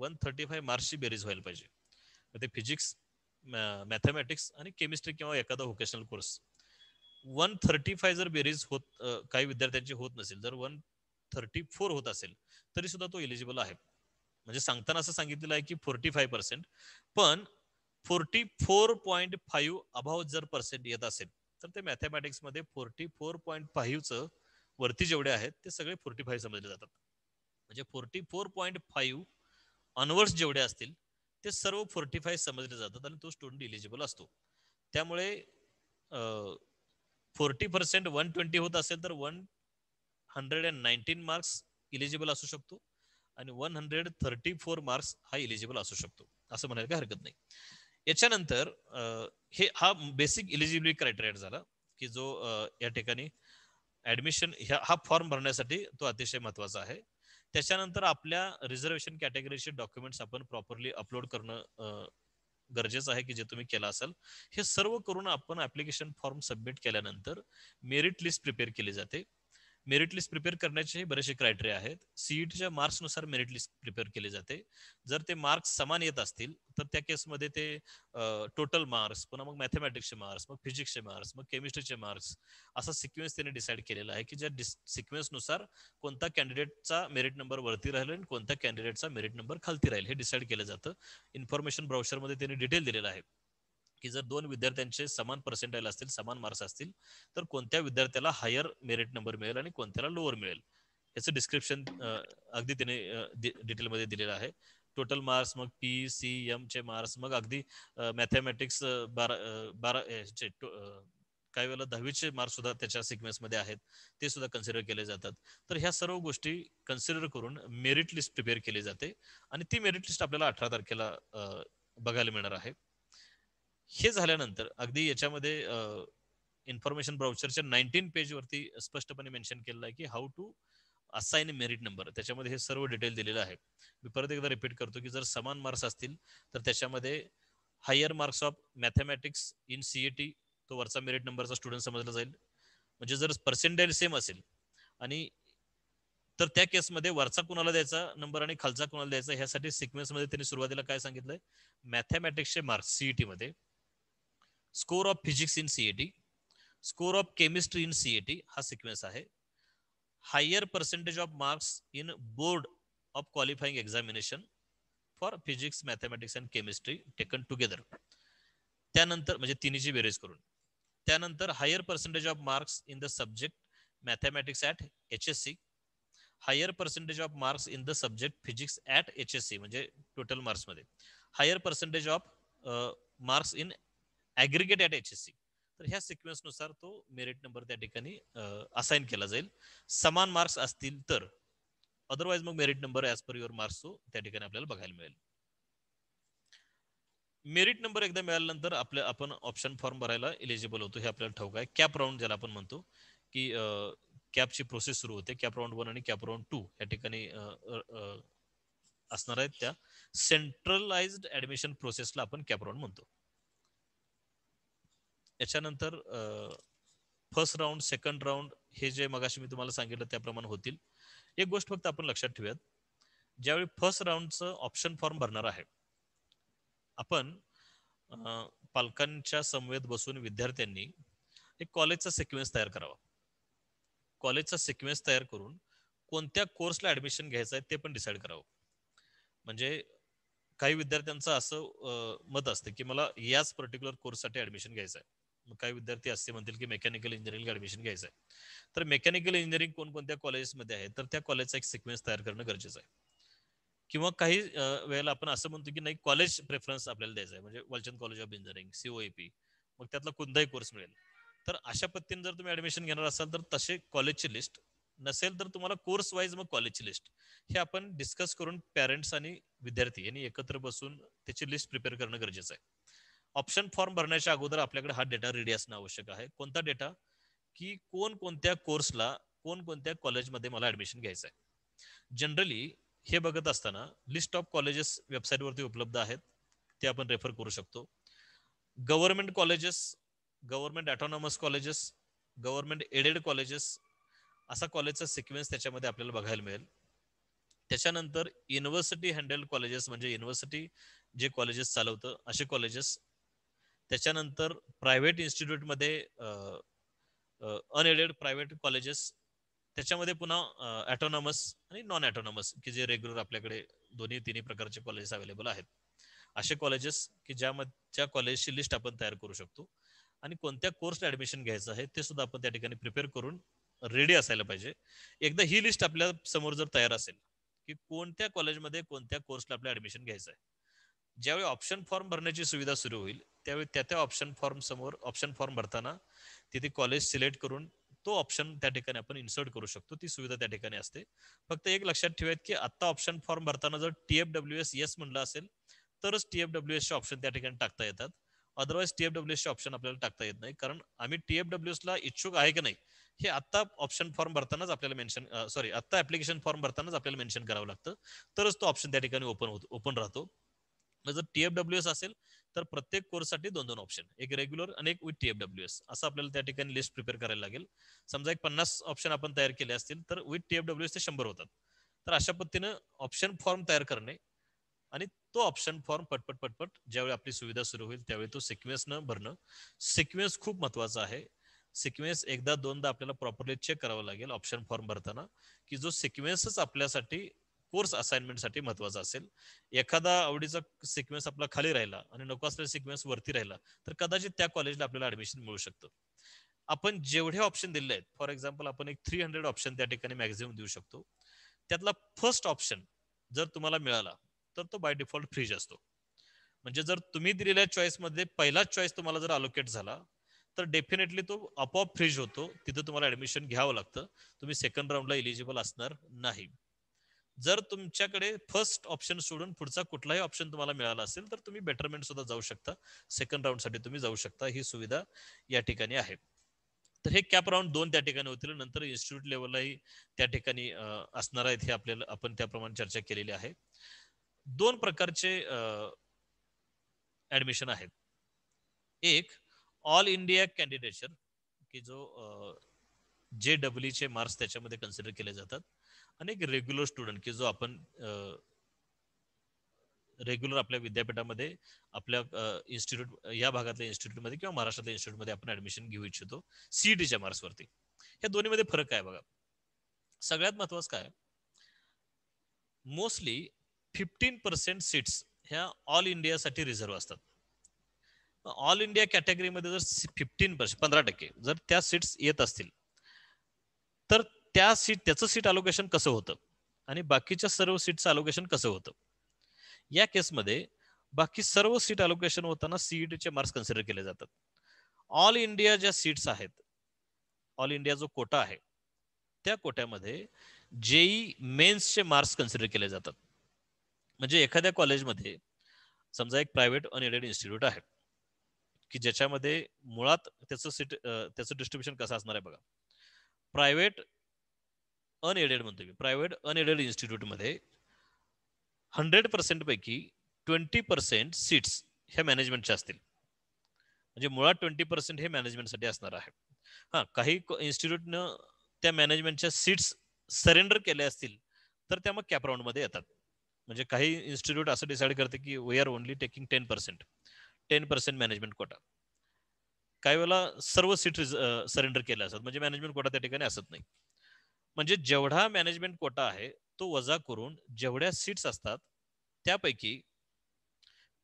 वन थर्टी फाय मार्क्सची बेरीज व्हायला पाहिजे ते फिजिक्स मॅथमॅटिक्स आणि केमिस्ट्री किंवा एखादा vocational course one thirty five जर बेरीज होत काही विद्यार्थ्यांची होत नसेल जर वन थर्टी फोर होत असेल तरी सुद्धा तो एलिजिबल आहे म्हणजे सांगताना असं सांगितलेलं आहे की फोर्टी फाय पर्सेंट पण फोर्टी फोर पॉईंट फाईव्ह अभाव जर पर्सेंट येत असेल तर ते मॅथमॅटिक्समध्ये फोर्टी फोर पॉईंट फाईव्हचं वरती जेवढे आहेत ते सगळे फोर्टी फाईव्ह समजले जातात म्हणजे forty four point five onwards जेवढे असतील ते सर्व फोर्टी फाईव्ह समजले जातात आणि तो स्टुडंट इलिजिबल असतो त्यामुळे फोर्टी पर्सेंट वन ट्वेंटी होत असेल तर one hundred and nineteen marks eligible असू शकतो आणि one hundred thirty four marks हा इलिजिबल असू शकतो असं म्हणायला काही हरकत नाही याच्यानंतर हे हा बेसिक एलिजिबिलिटी क्रायटेरिया झाला की जो या ठिकाणी ऍडमिशन ह्या हा फॉर्म भरण्यासाठी तो अतिशय महत्वाचा आहे त्याच्यानंतर आपल्या रिझर्वेशन कॅटेगरीचे डॉक्युमेंट्स आपण प्रॉपरली अपलोड करणं गरजेचं आहे की जे तुम्ही केलं असाल हे सर्व करून आपण ऍप्लिकेशन फॉर्म सबमिट केल्यानंतर मेरिट लिस्ट प्रिपेअर केली जाते मेरिट लिस्ट प्रिपेअर करण्याचे बरेचसे क्रायटेरिया आहेत सीईटीच्या मार्क्सनुसार मेरिट लिस्ट प्रिपेअर केली जाते जर ते मार्क्स समान येत असतील तर त्या केसमध्ये ते टोटल मार्क्स पुन्हा मग मॅथमॅटिक्सचे मार्क्स मग फिजिक्सचे मार्क्स मग केमिस्ट्रीचे मार्क्स असा सिक्वेन्स त्यांनी डिसाईड केलेला आहे की ज्या सिक्वेन्सनुसार कोणता कॅन्डिडेटचा मेरिट नंबर वरती राहील आणि कोणत्या कॅन्डिडेटचा मेरिट नंबर खालती राहील हे डिसाईड केलं जातं इन्फॉर्मेशन ब्राउचरमध्ये त्यांनी डिटेल दिलेला आहे की जर दोन विद्यार्थ्यांचे समान पर्सेंटाईल असतील समान मार्क्स असतील तर कोणत्या विद्यार्थ्याला हायर मेरिट नंबर मिळेल आणि कोणत्याला लोअर मिळेल याचं डिस्क्रिप्शन अगदी त्याने डिटेलमध्ये दिलेलं आहे टोटल मार्क्स मग पी सी एम चे मार्क्स मग अगदी मॅथमॅटिक्स बारा बारा काही वेळेला दहावीचे मार्क्स सुद्धा त्याच्या सिक्वेन्समध्ये आहेत ते सुद्धा कन्सिडर केले जातात तर ह्या सर्व गोष्टी कन्सिडर करून मेरिट लिस्ट प्रिपेअर केली जाते आणि ती मेरिट लिस्ट आपल्याला अठरा तारखेला बघायला मिळणार आहे हे झाल्यानंतर अगदी याच्यामध्ये इन्फॉर्मेशन ब्राउचरच्या नाईन्टीन पेज वरती स्पष्टपणे मेन्शन केलेलं आहे की how to assign merit number त्याच्यामध्ये हे सर्व डिटेल दिलेलं आहे मी परत एकदा रिपीट करतो की जर समान मार्क्स असतील तर त्याच्यामध्ये higher marks of mathematics in CET तो वरचा मेरिट नंबरचा स्टुडंट समजला जाईल म्हणजे जर पर्सेंटेज सेम असेल आणि तर त्या केसमध्ये वरचा कुणाला द्यायचा नंबर आणि खालचा कुणाला द्यायचा ह्यासाठी सिक्वेन्समध्ये त्यांनी सुरुवातीला काय सांगितलंय मॅथमॅटिक्सचे मार्क्स सीईटी मध्ये score of physics in CET score of chemistry in CET हा सिक्वेन्स आहे higher percentage of marks in board of qualifying examination for physics mathematics and chemistry taken together त्यानंतर म्हणजे तिन्हीची बेरेज करून त्यानंतर higher percentage of marks in the subject mathematics at H S C higher percentage of marks in the subject physics at H S C म्हणजे total मार्क्समध्ये higher percentage of marks in aggregate at H S C तर ह्या सिक्वेन्स नुसार तो मेरिट नंबर त्या ठिकाणी असाइन केला जाईल समान मार्क्स असतील तर अदरवाइज मग merit number as per your marks तो त्या ठिकाणी आपल्याला बघायला मिळेल मेरिट नंबर एकदा मिळाल्यानंतर आपल्या आपण ऑप्शन फॉर्म भरायला एलिजिबल होतो हे आपल्याला ठाऊक आहे कॅप राऊंड ज्याला आपण म्हणतो की कॅपची प्रोसेस सुरू होते कॅप राऊंड वन आणि कॅप राऊंड टू या ठिकाणी असणार आहेत त्या सेंट्रलाइज्ड ऍडमिशन प्रोसेसला आपण कॅप राऊंड म्हणतो याच्यानंतर फर्स्ट राऊंड सेकंड राऊंड हे जे मगाशी मी तुम्हाला सांगितलं त्याप्रमाणे होतील एक गोष्ट फक्त आपण लक्षात ठेवूयात ज्यावेळी फर्स्ट राऊंडचं ऑप्शन फॉर्म भरणार आहे आपण पालकांच्या समवेत बसून विद्यार्थ्यांनी एक कॉलेजचा सिक्वेन्स तयार करावा कॉलेजचा सिक्वेन्स तयार करून कोणत्या कोर्सला ऍडमिशन घ्यायचं आहे ते पण डिसाईड करावं म्हणजे काही विद्यार्थ्यांचं असं मत असतं की मला याच पर्टिक्युलर कोर्ससाठी ऍडमिशन घ्यायचं आहे काही विद्यार्थी असे म्हणतील की मेकॅनिकल इंजिनिअरिंग ऍडमिशन घ्यायचं आहे तर मेकॅनिकल इंजिनिअरिंग कोणकोणत्या कॉलेजेसमध्ये आहे तर त्या कॉलेजचा एक सिक्वेन्स तयार करणं गरजेचं आहे किंवा काही वेळेला आपण असं म्हणतो की नाही कॉलेज प्रेफरन्स आपल्याला द्यायचा आहे म्हणजे Walchand college of engineering C O E P मग त्यातला कोणताही कोर्स मिळेल तर अशा पद्धतीने जर तुम्ही ऍडमिशन घेणार असाल तर तसे कॉलेजची लिस्ट नसेल तर तुम्हाला कोर्स वाईज मग कॉलेजची लिस्ट हे आपण डिस्कस करून पॅरेंट्स आणि विद्यार्थी यांनी एकत्र बसून त्याची लिस्ट प्रिपेअर करणं गरजेचं आहे ऑप्शन फॉर्म भरण्याच्या अगोदर आपल्याकडे हा डेटा रेडी असणं आवश्यक आहे कोणता डेटा की कोण कोणत्या कोर्सला कोण कोणत्या कॉलेजमध्ये मला ऍडमिशन घ्यायचं आहे जनरली हे बघत असताना लिस्ट ऑफ कॉलेजेस वेबसाईटवरती उपलब्ध आहेत ते आपण रेफर करू शकतो government colleges government autonomous colleges government aided colleges असा कॉलेजचा सिक्वेन्स त्याच्यामध्ये आपल्याला बघायला मिळेल त्याच्यानंतर युनिव्हर्सिटी हँडल कॉलेजेस म्हणजे युनिव्हर्सिटी जे कॉलेजेस चालवतं असे कॉलेजेस त्याच्यानंतर प्रायव्हेट इन्स्टिट्यूटमध्ये अनएडेड प्रायव्हेट कॉलेजेस त्याच्यामध्ये पुन्हा ॲटोनॉमस आणि नॉन ॲटोनॉमस की जे रेग्युलर आपल्याकडे दोन्ही तिन्ही प्रकारचे कॉलेजेस अवेलेबल आहेत असे कॉलेजेस की ज्यामध्ये ज्या कॉलेजची लिस्ट आपण तयार करू शकतो आणि कोणत्या कोर्सला ऍडमिशन घ्यायचं आहे ते सुद्धा आपण त्या ठिकाणी प्रिपेअर करून रेडी असायला पाहिजे एकदा ही लिस्ट आपल्या समोर जर तयार असेल की कोणत्या कॉलेजमध्ये कोणत्या कोर्सला आपल्याला ऍडमिशन घ्यायचं आहे ज्यावेळी ऑप्शन फॉर्म भरण्याची सुविधा सुरू होईल त्यावेळी त्या त्या ऑप्शन फॉर्म समोर ऑप्शन फॉर्म भरताना तिथे कॉलेज सिलेक्ट करून तो ऑप्शन त्या ठिकाणी आपण इन्सर्ट करू शकतो ती सुविधा त्या ठिकाणी असते फक्त एक लक्षात ठेवायत की आता ऑप्शन फॉर्म भरताना जर टीएफडब्ल्यू एस येस म्हणलं असेल तरच टीएफडब्ल्यू एस चे ऑप्शन त्या ठिकाणी टाकता येतात अदरवाईज टीएफडब्ल्यू चे ऑप्शन आपल्याला टाकता येत नाही कारण आम्ही टीएफडब्ल्यू ला इच्छुक आहे की नाही हे आता ऑप्शन फॉर्म भरतानाच आपल्याला मेन्शन सॉरी आत्ता ऍप्लिकेशन फॉर्म भरतानाच आपल्याला मेन्शन करावं लागतं तरच तो ऑप्शन त्या ठिकाणी ओपन होतो ओपन राहतो जर टीएफडब्ल्यू एस असेल तर प्रत्येक कोर्ससाठी दोन दोन ऑप्शन एक रेग्युलर आणि एक विथ टीएफडब्ल्यू एस असं आपल्याला त्या ठिकाणी लिस्ट प्रिपेअर करायला लागेल समजा एक पन्नास ऑप्शन आपण तयार केले असतील तर विथ टीएफडब्ल्यू एस ते शंभर होतात तर अशा पद्धतीनं ऑप्शन फॉर्म तयार करणे आणि तो ऑप्शन फॉर्म पटपट पटपट ज्यावेळी आपली सुविधा सुरू होईल त्यावेळी तो सिक्वेन्स न भरणं सिक्वेन्स खूप महत्वाचा आहे सिक्वेन्स एकदा दोनदा आपल्याला प्रॉपरली चेक करावं लागेल ऑप्शन फॉर्म भरताना की जो सिक्वेन्सच आपल्यासाठी कोर्स असाइनमेंटसाठी महत्वाचा असेल एखादा आवडीचा सिक्वेन्स आपला खाली राहिला आणि नको असलेला सिक्वेन्स वरती राहिला तर कदाचित त्या कॉलेजला आपल्याला ऍडमिशन मिळू शकतं आपण जेवढे ऑप्शन दिले आहेत फॉर एक्झाम्पल आपण एक थ्री हंड्रेड ऑप्शन त्या ठिकाणी मॅक्झिमम देऊ शकतो त्यातला फर्स्ट ऑप्शन जर तुम्हाला मिळाला तर तो बाय डिफॉल्ट फ्रीज असतो म्हणजे जर तुम्ही दिलेल्या चॉईसमध्ये पहिलाच चॉईस तुम्हाला जर अलोकेट झाला तर डेफिनेटली तो आपोआप फ्रीज होतो तिथे तुम्हाला ऍडमिशन घ्यावं लागतं तुम्ही सेकंड राऊंडला एलिजिबल असणार नाही जर तुमच्याकडे फर्स्ट ऑप्शन सोडून पुढचा कुठलाही ऑप्शन तुम्हाला मिळाला असेल तर तुम्ही बेटरमेंट सुद्धा जाऊ शकता सेकंड राऊंड साठी तुम्ही जाऊ शकता ही सुविधा या ठिकाणी आहे तर हे कॅप राऊंड दोन त्या ठिकाणी होतील नंतर इन्स्टिट्यूट लेवललाही त्या ठिकाणी असणार आहेत हे आपल्याला आपण त्याप्रमाणे चर्चा केलेली आहे दोन प्रकारचे ऍडमिशन आहेत एक ऑल इंडिया कॅन्डिडेचर की जो जे डब्ल्यू चे मार्क्स त्याच्यामध्ये कन्सिडर केले जातात आणि एक रेग्युलर स्टुडंट की जो आपण रेग्युलर आपल्या विद्यापीठामध्ये आपल्या इन्स्टिट्यूट या भागातल्या इन्स्टिट्यूटमध्ये किंवा महाराष्ट्रातल्या मध्ये आपण ऍडमिशन घेऊ इच्छितो सीईटीच्या e मार्क्सवरती या दोन्हीमध्ये फरक काय बघा सगळ्यात महत्वाचं काय मोस्टली फिफ्टीन पर्सेंट सीट्स ह्या ऑल इंडियासाठी रिझर्व असतात ऑल इंडिया कॅटेगरीमध्ये जर फिफ्टीन पर्सेंट पंधरा टक्के जर त्या सीट्स येत असतील तर त्या सीट त्याचं सीट अलोकेशन कसं होतं आणि बाकीच्या सर्व सीटचं अलोकेशन कसं होतं या केसमध्ये बाकी सर्व सीट अलोकेशन होताना सीईटीचे मार्क्स कन्सिडर केले जातात ऑल इंडिया ज्या सीट्स आहेत ऑल इंडिया जो कोटा आहे त्या कोट्यामध्ये जेई मेन्सचे मार्क्स कन्सिडर केले जातात म्हणजे एखाद्या कॉलेजमध्ये समजा एक प्रायव्हेट अनएडेड इन्स्टिट्यूट आहे की ज्याच्यामध्ये मुळात त्याचं सीट त्याचं डिस्ट्रीब्युशन कसं असणार आहे बघा प्रायव्हेट अनएडेड म्हणतो मी प्रायव्हेट अनएडेड इन्स्टिट्यूटमध्ये हंड्रेड पर्सेंटपैकी ट्वेंटी पर्सेंट सीट्स ह्या मॅनेजमेंटच्या असतील म्हणजे मुळात ट्वेंटी पर्सेंट हे मॅनेजमेंटसाठी असणार आहे हां काही इन्स्टिट्यूटनं त्या मॅनेजमेंटच्या सीट्स सरेंडर केल्या असतील तर त्या मग कॅपराऊंडमध्ये येतात म्हणजे काही इन्स्टिट्यूट असं डिसाईड करते की we are only taking ten percent ten percent management quota काही वेळेला सर्व सीट सरेंडर केल्या असतात म्हणजे मॅनेजमेंट कोटा त्या ठिकाणी असत नाही म्हणजे जेवढा मॅनेजमेंट कोटा आहे तो वजा करून जेवढ्या सीट्स असतात त्यापैकी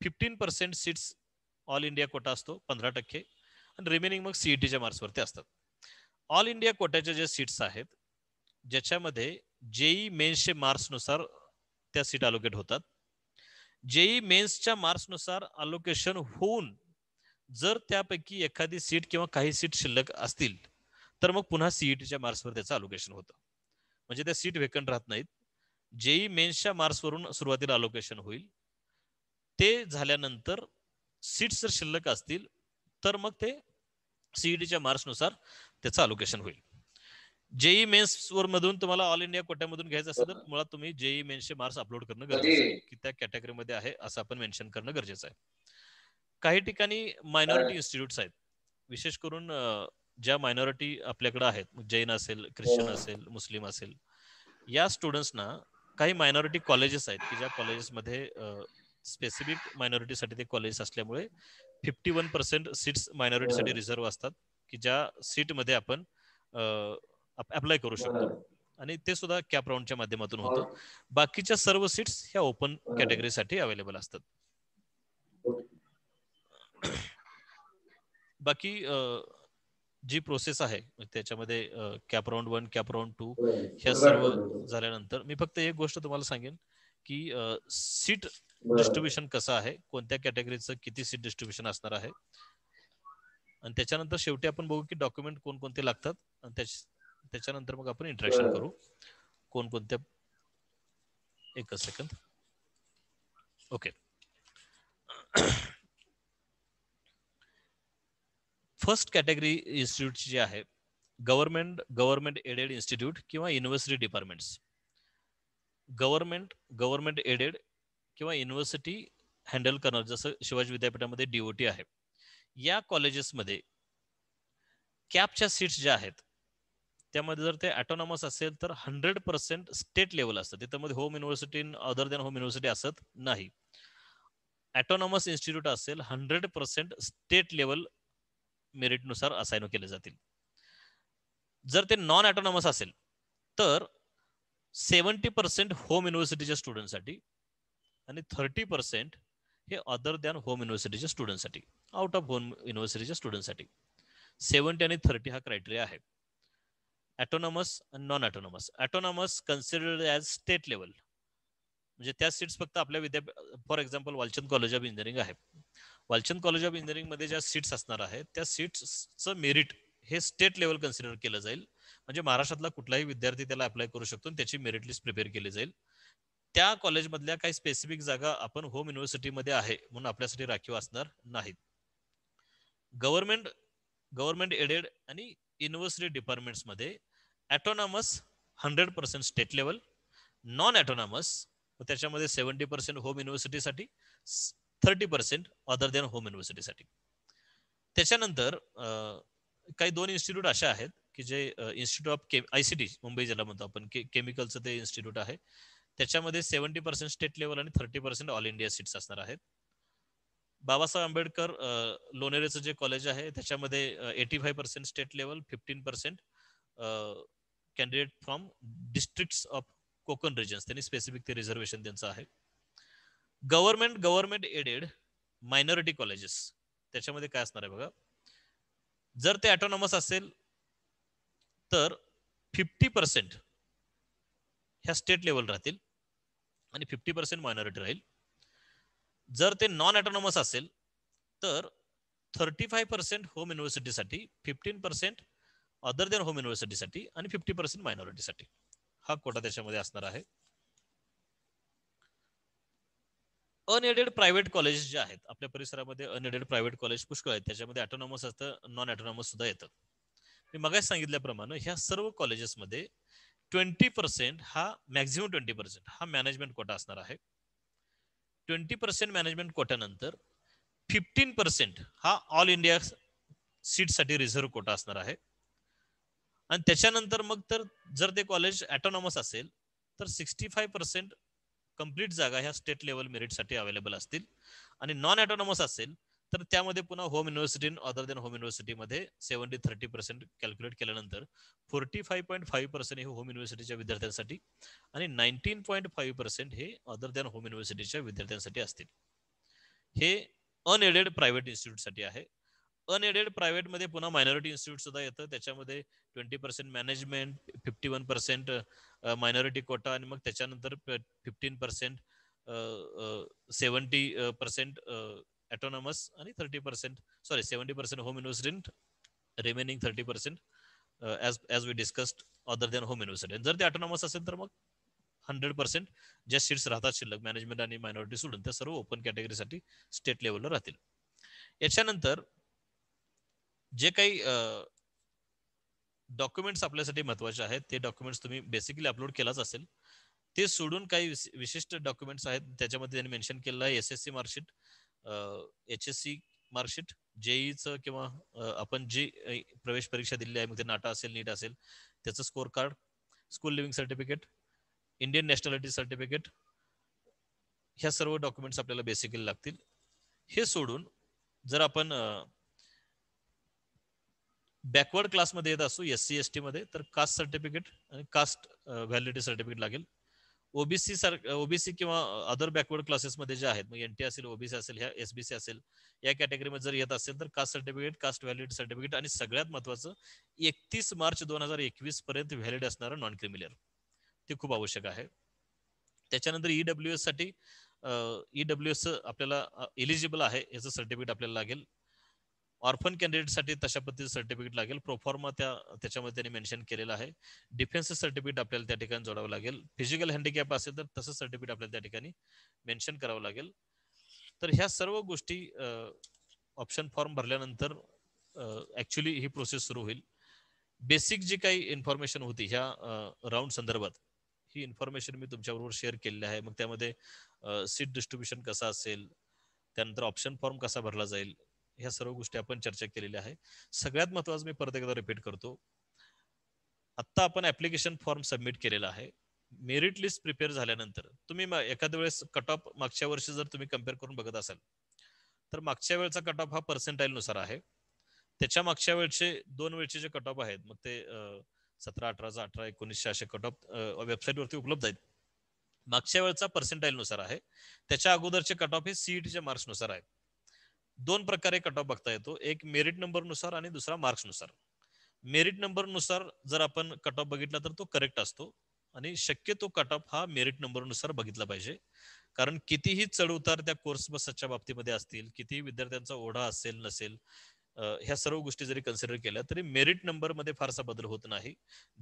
fifteen percent seats all India quota असतो पंधरा टक्के आणि रिमेनिंग मग सीईटीच्या e मार्क्सवरती असतात ऑल इंडिया कोट्याच्या ज्या सीट्स आहेत ज्याच्यामध्ये जेई मेन्सचे मार्क्सनुसार त्या सीट अलोकेट होतात जेई मेन्सच्या मार्क्सनुसार अलोकेशन होऊन जर त्यापैकी एखादी सीट किंवा काही सीट शिल्लक असतील तर मग पुन्हा सीईटीच्या e मार्क्सवर त्याचं अलोकेशन होतं म्हणजे त्या सीट वेकंट राहत नाहीत जेई मेन्सच्या मार्क्सवरून सुरुवातीला अलोकेशन होईल ते झाल्यानंतर सीट्स जर शिल्लक असतील तर मग ते सीईटीच्या e मार्क्सनुसार त्याचं अलोकेशन होईल जेई मेन्स वर मधून तुम्हाला ऑल इंडिया कोट्यामधून घ्यायचं असेल तर मुळात तुम्ही जेई मेन्सचे मार्क्स अपलोड करणं गरजेचं आहे की त्या कॅटेगरीमध्ये आहे असं आपण मेन्शन करणं गरजेचं आहे काही ठिकाणी मायनॉरिटी इन्स्टिट्यूट्स आहेत विशेष करून ज्या मायनॉरिटी आपल्याकडे आहेत जैन असेल ख्रिश्चन हो. असेल मुस्लिम असेल या स्टुडंट्सना काही मायनॉरिटी कॉलेजेस आहेत की ज्या कॉलेजेसमध्ये स्पेसिफिक मायनॉरिटीसाठी ते कॉलेजेस असल्यामुळे फिफ्टी वन पर्सेंट सीट्स मायनॉरिटीसाठी रिझर्व्ह असतात की ज्या सीट मध्ये आपण अप्लाय करू शकतो आणि ते सुद्धा कॅप राऊंडच्या माध्यमातून हो. होतं बाकीच्या सर्व सीट्स ह्या ओपन कॅटेगरीसाठी अवेलेबल असतात बाकी जी प्रोसेस आहे त्याच्यामध्ये CAP round one CAP round two ह्या सर्व झाल्यानंतर मी फक्त एक गोष्ट तुम्हाला सांगेन की सीट डिस्ट्रीब्युशन कसं आहे कोणत्या कॅटेगरीचं किती सीट डिस्ट्रीब्युशन असणार आहे आणि त्याच्यानंतर शेवटी आपण बघू की डॉक्युमेंट कोणकोणते लागतात आणि त्याच्यानंतर मग आपण इंटरेक्शन करू कोणकोणत्या एक second okay first category institute जे आहे गव्हर्नमेंट गव्हर्नमेंट एडेड इन्स्टिट्यूट किंवा university departments government government aided किंवा युनिव्हर्सिटी हँडल करणार जसं शिवाजी विद्यापीठामध्ये डीओटी आहे या कॉलेजेसमध्ये कॅपच्या सीट्स ज्या आहेत त्यामध्ये जर ते ऑटोनॉमस असेल तर हंड्रेड पर्सेंट स्टेट लेवल असतं त्याच्यामध्ये home university other than home university असत नाही ऑटोनॉमस इन्स्टिट्यूट असेल हंड्रेड पर्सेंट स्टेट लेवल मेरिटनुसार असायनो केले जातील जर ते नॉन ऑटोनॉमस असेल तर सेवन्टी पर्सेंट होम युनिव्हर्सिटीच्या स्टुडंटसाठी आणि थर्टी पर्सेंट हे अदर दॅन होम युनिव्हर्सिटीच्या स्टुडंटसाठी आउट ऑफ होम युनिव्हर्सिटीच्या स्टुडंटसाठी सेवन्टी आणि थर्टी हा क्रायटेरिया आहे ॲटोनॉमस आणि non autonomous autonomous considered as state level म्हणजे त्या सीट्स फक्त आपल्या विद्यापीठ for example Walchand college of engineering आहे वालचंद कॉलेज ऑफ इंजिनिअरिंग मध्ये ज्या सीट्स असणार आहेत त्या सीट्सचं मेरिट हे स्टेट लेवल कन्सिडर केलं जाईल म्हणजे महाराष्ट्रातला कुठलाही विद्यार्थी त्याला अप्लाय करू शकतो त्याची मेरिट लिस्ट प्रिपेअर केली जाईल त्या कॉलेजमधल्या काही स्पेसिफिक जागा आपण होम युनिव्हर्सिटीमध्ये आहे म्हणून आपल्यासाठी राखीव असणार नाहीत गव्हर्नमेंट गव्हर्नमेंट एडेड आणि युनिव्हर्सिटी डिपार्टमेंट्समध्ये autonomous hundred percent state level non autonomous त्याच्यामध्ये सेव्हन्टी पर्सेंट होम युनिव्हर्सिटीसाठी thirty percent other than home युनिव्हर्सिटीसाठी त्याच्यानंतर काही दोन इन्स्टिट्यूट अशा आहेत की जे institute of chem I C T Mumbai ज्याला म्हणतो आपण के केमिकलचं ते इन्स्टिट्यूट आहे त्याच्यामध्ये सेव्हन्टी पर्सेंट स्टेट लेवल आणि thirty percent all India seats असणार आहेत बाबासाहेब आंबेडकर लोनेरेचं जे कॉलेज आहे त्याच्यामध्ये eighty five percent state level fifteen percent candidate from district of Konkan regions त्यांनी स्पेसिफिक ते रिझर्वेशन त्यांचं आहे government government aided minority colleges त्याच्यामध्ये काय असणार आहे बघा जर ते ऑटोनॉमस असेल तर फिफ्टी पर्सेंट ह्या स्टेट लेवल राहतील आणि फिफ्टी पर्सेंट मायनॉरिटी राहील जर ते नॉन ऑटोनॉमस असेल तर थर्टी फाय पर्सेंट होम युनिव्हर्सिटीसाठी fifteen percent other than home युनिव्हर्सिटीसाठी आणि फिफ्टी पर्सेंट मायनॉरिटीसाठी हा कोटा त्याच्यामध्ये असणार आहे अनएडेड प्रायव्हेट कॉलेज जे आहेत आपल्या परिसरामध्ये अनएडेड प्रायव्हेट कॉलेज पुष्कळ आहेत त्याच्यामध्ये ऑटोनॉमस असतं नॉन ऑटोनॉमस सुद्धा येतं मी मगाच सांगितल्याप्रमाणे ह्या सर्व कॉलेजेसमध्ये ट्वेंटी पर्सेंट हा मॅक्झिमम ट्वेंटी पर्सेंट हा मॅनेजमेंट कोटा असणार आहे ट्वेंटी पर्सेंट मॅनेजमेंट कोट्यानंतर फिफ्टीन पर्सेंट हा ऑल इंडिया सीटसाठी रिझर्व्ह कोटा असणार आहे आणि त्याच्यानंतर मग तर जर ते कॉलेज ॲटोनॉमस असेल तर सिक्स्टी फाय पर्सेंट कंप्लीट जागा ह्या स्टेट लेवल मेरिटसाठी अवेलेबल असतील आणि नॉन ऑटोनॉमस असेल तर त्यामध्ये पुन्हा home university other than home युनिव्हर्सिटीमध्ये सेव्हन्टी थर्टी पर्सेंट कॅल्क्युलेट केल्यानंतर forty five point five percent हे होम युनिव्हर्सिटीच्या विद्यार्थ्यांसाठी आणि नाईन्टीन पॉईंट फाईव्ह पर्सेंट हे अदर दॅन होम युनिव्हर्सिटीच्या विद्यार्थ्यांसाठी असतील हे अनएडेड प्रायव्हेट इन्स्टिट्यूटसाठी आहे अनएडेड प्रायव्हेटमध्ये पुन्हा मायनॉरिटी इन्स्टिट्यूट सुद्धा येतं त्याच्यामध्ये twenty percent management fifty one percent minority quota आणि मग त्याच्यानंतर fifteen percent seventy percent autonomous आणि thirty percent sorry seventy percent home university remaining thirty percent as as we discussed other than home university जर ते ऑटोनॉमस असेल तर मग हंड्रेड पर्सेंट ज्या सीट्स राहतात शिल्लक मॅनेजमेंट आणि मायनॉरिटी सोडून त्या सर्व ओपन कॅटेगरीसाठी स्टेट लेवलला राहतील याच्यानंतर जे काही डॉक्युमेंट्स आपल्यासाठी महत्वाचे आहेत ते डॉक्युमेंट्स तुम्ही बेसिकली अपलोड केलाच असेल ते सोडून काही विशिष्ट डॉक्युमेंट्स आहेत त्याच्यामध्ये त्यांनी मेन्शन केलेलं आहे S S C marksheet H S C marksheet जेईचं किंवा आपण जी प्रवेश परीक्षा दिलेली आहे मग ते नाटा असेल नीट असेल त्याचं score card school leaving certificate Indian nationality certificate ह्या सर्व डॉक्युमेंट्स आपल्याला बेसिकली लागतील हे सोडून जर आपण बॅकवर्ड क्लासमध्ये येत असू एस सी एस मध्ये तर कास्ट सर्टिफिकेट आणि कास्ट व्हॅलिडिटी सर्टिफिकेट लागेल ओबीसी ओबीसी किंवा अदर बॅकवर्ड क्लासेसमध्ये जे आहेत मग एन टी असेल ओबीसी असेल ह्या एसबीसी असेल या कॅटेगरीमध्ये जर येत असेल तर caste certificate caste validity certificate आणि सगळ्यात महत्वाचं एकतीस मार्च दोन हजार एकवीस पर्यंत व्हॅलिड असणारं नॉन क्रिमिलियर ते खूप आवश्यक आहे त्याच्यानंतर डब्ल्यू e एस साठी डब्ल्यू एस e आपल्याला एलिजिबल आहे याचं सर्टिफिकेट आपल्याला लागेल ऑर्फन कॅन्डिडेटसाठी तशा पद्धतीचं सर्टिफिकेट लागेल प्रोफॉर्मा त्या त्याच्यामध्ये त्यांनी मेन्शन केलेलं आहे डिफेन्स सर्टिफिकेट आपल्याला त्या ठिकाणी जोडावं लागेल फिजिकल हँडिकॅप असेल तर तसं सर्टिफिकेट आपल्याला त्या ठिकाणी मेन्शन करावं लागेल तर ह्या सर्व गोष्टी ऑप्शन फॉर्म भरल्यानंतर ऍक्च्युली ही प्रोसेस सुरू होईल बेसिक जी काही इन्फॉर्मेशन होती ह्या राऊंड संदर्भात ही इन्फॉर्मेशन मी तुमच्याबरोबर शेअर केलेली आहे मग त्यामध्ये सीट डिस्ट्रीब्युशन कसा असेल त्यानंतर ऑप्शन फॉर्म कसा भरला जाईल ह्या सर्व गोष्टी आपण चर्चा केलेल्या आहे सगळ्यात महत्वाचं मी परत एकदा रिपीट करतो आत्ता आपण ऍप्लिकेशन फॉर्म सबमिट केलेला आहे मेरिट लिस्ट प्रिपेअर झाल्यानंतर तुम्ही एखाद्या वेळेस कट ऑफ मागच्या वर्षी जर तुम्ही कम्पेअर करून बघत असाल तर मागच्या वेळचा कट ऑफ हा पर्सेंटाईल नुसार आहे त्याच्या मागच्या वेळचे दोन वेळचे जे कट ऑफ आहेत मग ते सतरा अठराचा अठरा एकोणीसशे असे कट ऑफ वरती उपलब्ध आहेत मागच्या वेळचा पर्सेंटाईल नुसार आहे त्याच्या अगोदरचे कट ऑफ हे सीईटीच्या e नुसार आहे दोन प्रकारे कट ऑफ बघता येतो एक मेरिट नंबर नुसार आणि दुसरा मार्क्सनुसार मेरिट नंबर नुसार जर आपण कट ऑफ बघितला तर तो करेक्ट असतो आणि शक्य तो कट ऑफ हा मेरिट नंबर नुसार बघितला पाहिजे कारण कितीही चढउतार त्या कोर्स बसच्या बाबतीमध्ये असतील कितीही विद्यार्थ्यांचा ओढा असेल नसेल ह्या सर्व गोष्टी जरी कन्सिडर केल्या तरी मेरिट नंबरमध्ये फारसा बदल होत नाही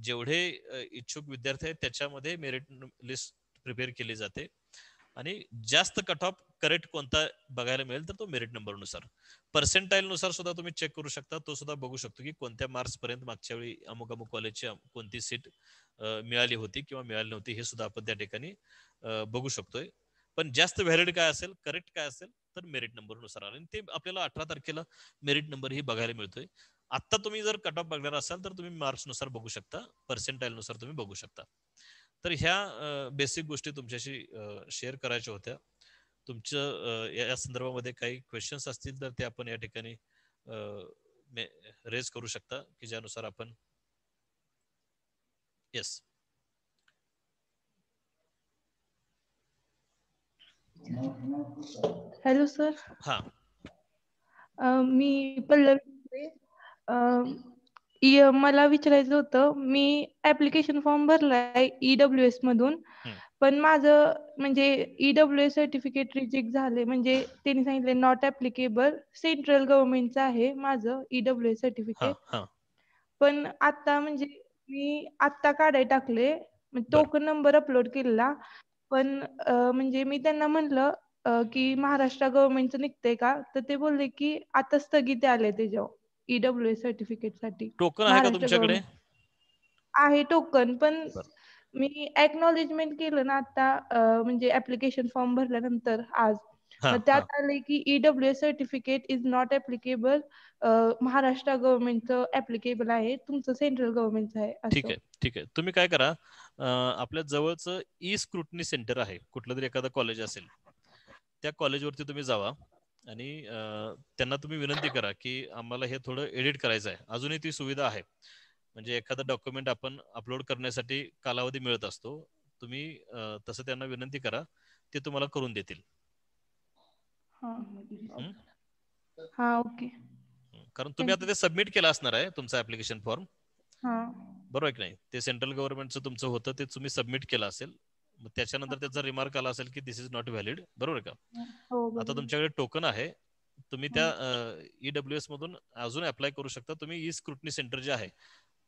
जेवढे इच्छुक विद्यार्थी आहेत त्याच्यामध्ये मेरिट लिस्ट प्रिपेअर केली जाते आणि जास्त कट ऑफ करेक्ट कोणता बघायला मिळेल तर तो मेरिट नंबरनुसार पर्सेंटाईल नुसार सुद्धा तुम्ही चेक करू शकता तो सुद्धा बघू शकतो की कोणत्या मार्क्स पर्यंत मागच्या वेळी अमुक अमुक कॉलेजची कोणती सीट मिळाली होती किंवा मिळाली नव्हती हे सुद्धा आपण त्या ठिकाणी बघू शकतोय पण जास्त व्हॅलिड काय असेल करेक्ट काय असेल तर मेरिट नंबरनुसार आणि ते आपल्याला अठरा तारखेला मेरिट नंबर ही बघायला मिळतोय आता तुम्ही जर कट ऑफ बघणार असाल तर तुम्ही मार्क्सनुसार बघू शकता पर्सेंटाईल नुसार तुम्ही बघू शकता तर ह्या बेसिक गोष्टी तुमच्याशी शेअर करायच्या होत्या तुमचं या संदर्भामध्ये काही क्वेश्चन्स असतील तर ते आपण या ठिकाणी रेज करू शकता की ज्यानुसार आपण येस हॅलो सर हा मी पल्लवी मला विचारायचं होतं मी ऍप्लिकेशन फॉर्म भरलाय ईडब्ल्यू e एस मधून पण माझं म्हणजे ईडब्ल्यू सर्टिफिकेट रिजेक्ट झाले म्हणजे त्यांनी सांगितले नॉट ऍप्लिकेबल सेंट्रल गव्हर्नमेंटचं आहे माझं ईडब्ल्यू e सर्टिफिकेट पण आता म्हणजे मी आत्ता काढाय टाकले टोकन नंबर अपलोड केलेला पण म्हणजे मी त्यांना म्हणलं की महाराष्ट्र गव्हर्नमेंटचं निघतंय का तर ते बोलले की आता स्थगित आले ते जेव्हा ईडब्ल्यू सर्टिफिकेट साठी टोकन आहे का तुमच्याकडे आहे टोकन पण मी एक्नॉलेजमेंट केलं ना आता म्हणजे ऍप्लिकेशन फॉर्म भरल्यानंतर आज त्यात आले की EW certificate is not applicable Maharashtra गव्हर्नमेंटचं ऍप्लिकेबल आहे तुमचं सेंट्रल गव्हर्नमेंटचं आहे ठीक आहे ठीक आहे तुम्ही काय करा आपल्या जवळच ई स्क्रुटनी सेंटर आहे कुठलं तरी एखादं कॉलेज असेल त्या कॉलेजवरती तुम्ही जावा आणि त्यांना तुम्ही विनंती करा की आम्हाला हे थोडं एडिट करायचं आहे अजूनही ती सुविधा आहे म्हणजे एखादं डॉक्युमेंट आपण अपलोड करण्यासाठी कालावधी मिळत असतो तुम्ही तसं त्यांना विनंती करा ते तुम्हाला करून देतील ओके कारण तुम्ही आता ते सबमिट केलं असणार आहे तुमचा ऍप्लिकेशन फॉर्म बरोबर आहे की नाही ते सेंट्रल गव्हर्नमेंटचं तुमचं होतं ते तुम्ही सबमिट केलं असेल मग त्याच्यानंतर त्याचा रिमार्क आला असेल की दिस इज नॉट व्हॅलिड बरोबर का हो, आता तुमच्याकडे टोकन आहे तुम्ही त्या ईडब्ल्यू एस e मधून अजून अप्लाय करू शकता तुम्ही ई स्क्रुटनी सेंटर जे आहे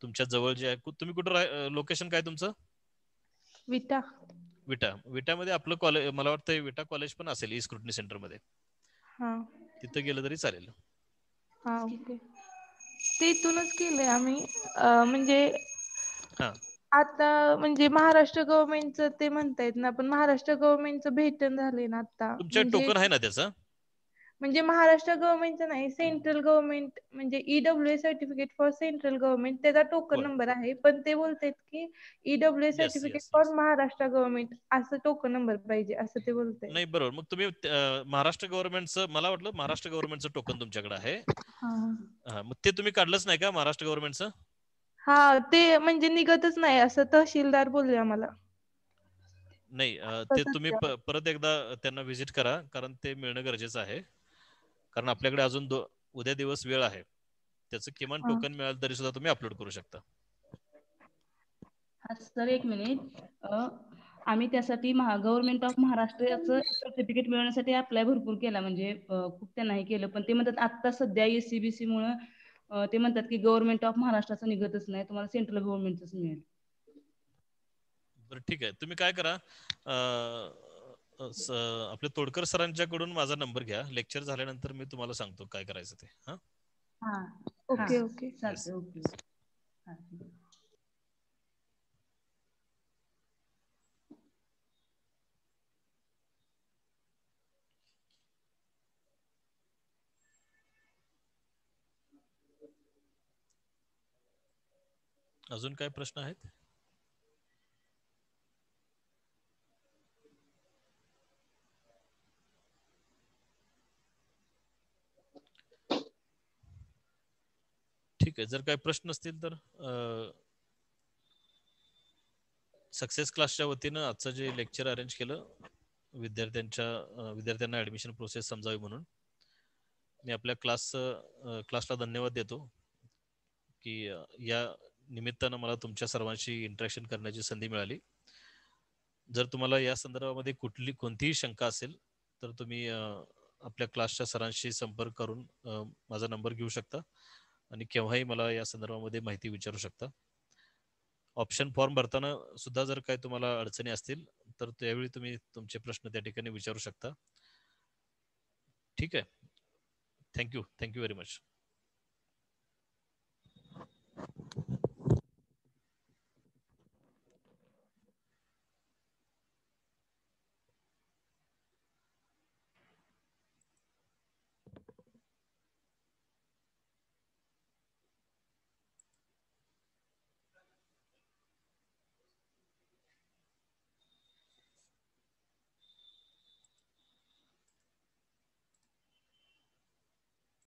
तुमच्या जवळ जे आहे तुम्ही कुठं लोकेशन काय तुमचं विटा विटा विटामध्ये आपलं कॉलेज मला वाटतं विटा कॉलेज पण असेल ई स्क्रुटनी सेंटर मध्ये तिथं गेलं तरी चालेल हा ओके ते इथूनच केलंय आम्ही म्हणजे आता म्हणजे महाराष्ट्र गव्हर्नमेंटचं ते म्हणतायत ना पण महाराष्ट्र गव्हर्नमेंटचं भेटण झालंय ना आता तुमच्या म्हणजे टोकन आहे ना त्याचं म्हणजे महाराष्ट्र गव्हर्नमेंटचं नाही सेंट्रल गव्हर्नमेंट म्हणजे EW certificate for central government त्याचा टोकन नंबर आहे पण ते बोलतात की EW certificate for Maharashtra government असं टोकन नंबर पाहिजे असं ते बोलतात नाही बरोबर मग तुम्ही महाराष्ट्र गव्हर्नमेंटचं मला वाटलं महाराष्ट्र गव्हर्नमेंटचं टोकन तुमच्याकडे आहे मग ते तुम्ही काढलंच नाही का महाराष्ट्र गव्हर्नमेंटचं हा ते म्हणजे निघतच नाही असं तहसीलदार बोलले आम्हाला नाही ते तुम्ही परत एकदा त्यांना व्हिजिट करा कारण ते मिळणं गरजेचं आहे कारण आपल्याकडे अजून उद्या दिवस वेळ आहे त्याचं किमान टोकन मिळालं तरी सुद्धा तुम्ही अपलोड करू शकता सर एक मिनिट आम्ही त्यासाठी गव्हर्नमेंट ऑफ महाराष्ट्र सर्टिफिकेट मिळवण्यासाठी अप्लाय भरपूर केला म्हणजे खूप त्यांना हे केलं पण ते म्हणतात आता सध्या एसीबीसी मुळे ते म्हणतात की गव्हर्नमेंट ऑफ महाराष्ट्राचं निघतच नाही तुम्हाला सेंट्रल गव्हर्नमेंटच मिळेल बरं ठीक आहे तुम्ही काय करा आपल्या तोडकर सरांच्याकडून माझा नंबर घ्या लेक्चर झाल्यानंतर मी तुम्हाला सांगतो काय करायचं ते हा ओके ओके ओके अजून काय प्रश्न आहेत ठीक आहे जर काही प्रश्न असतील तर सक्सेस क्लासच्या वतीनं आजचं जे लेक्चर अरेंज केलं विद्यार्थ्यांच्या विद्यार्थ्यांना ऍडमिशन प्रोसेस समजावी म्हणून मी आपल्या क्लास क्लासला धन्यवाद देतो की या निमित्तानं मला तुमच्या सर्वांशी इंटरॅक्शन करण्याची संधी मिळाली जर तुम्हाला या संदर्भामध्ये कुठली कोणतीही शंका असेल तर तुम्ही आपल्या क्लासच्या सरांशी संपर्क करून माझा नंबर घेऊ शकता आणि केव्हाही मला या संदर्भामध्ये माहिती विचारू शकता ऑप्शन फॉर्म भरताना सुद्धा जर काही तुम्हाला अडचणी असतील तर त्यावेळी तुम्ही तुमचे प्रश्न त्या ठिकाणी विचारू शकता ठीक आहे थँक्यू थँक्यू व्हेरी मच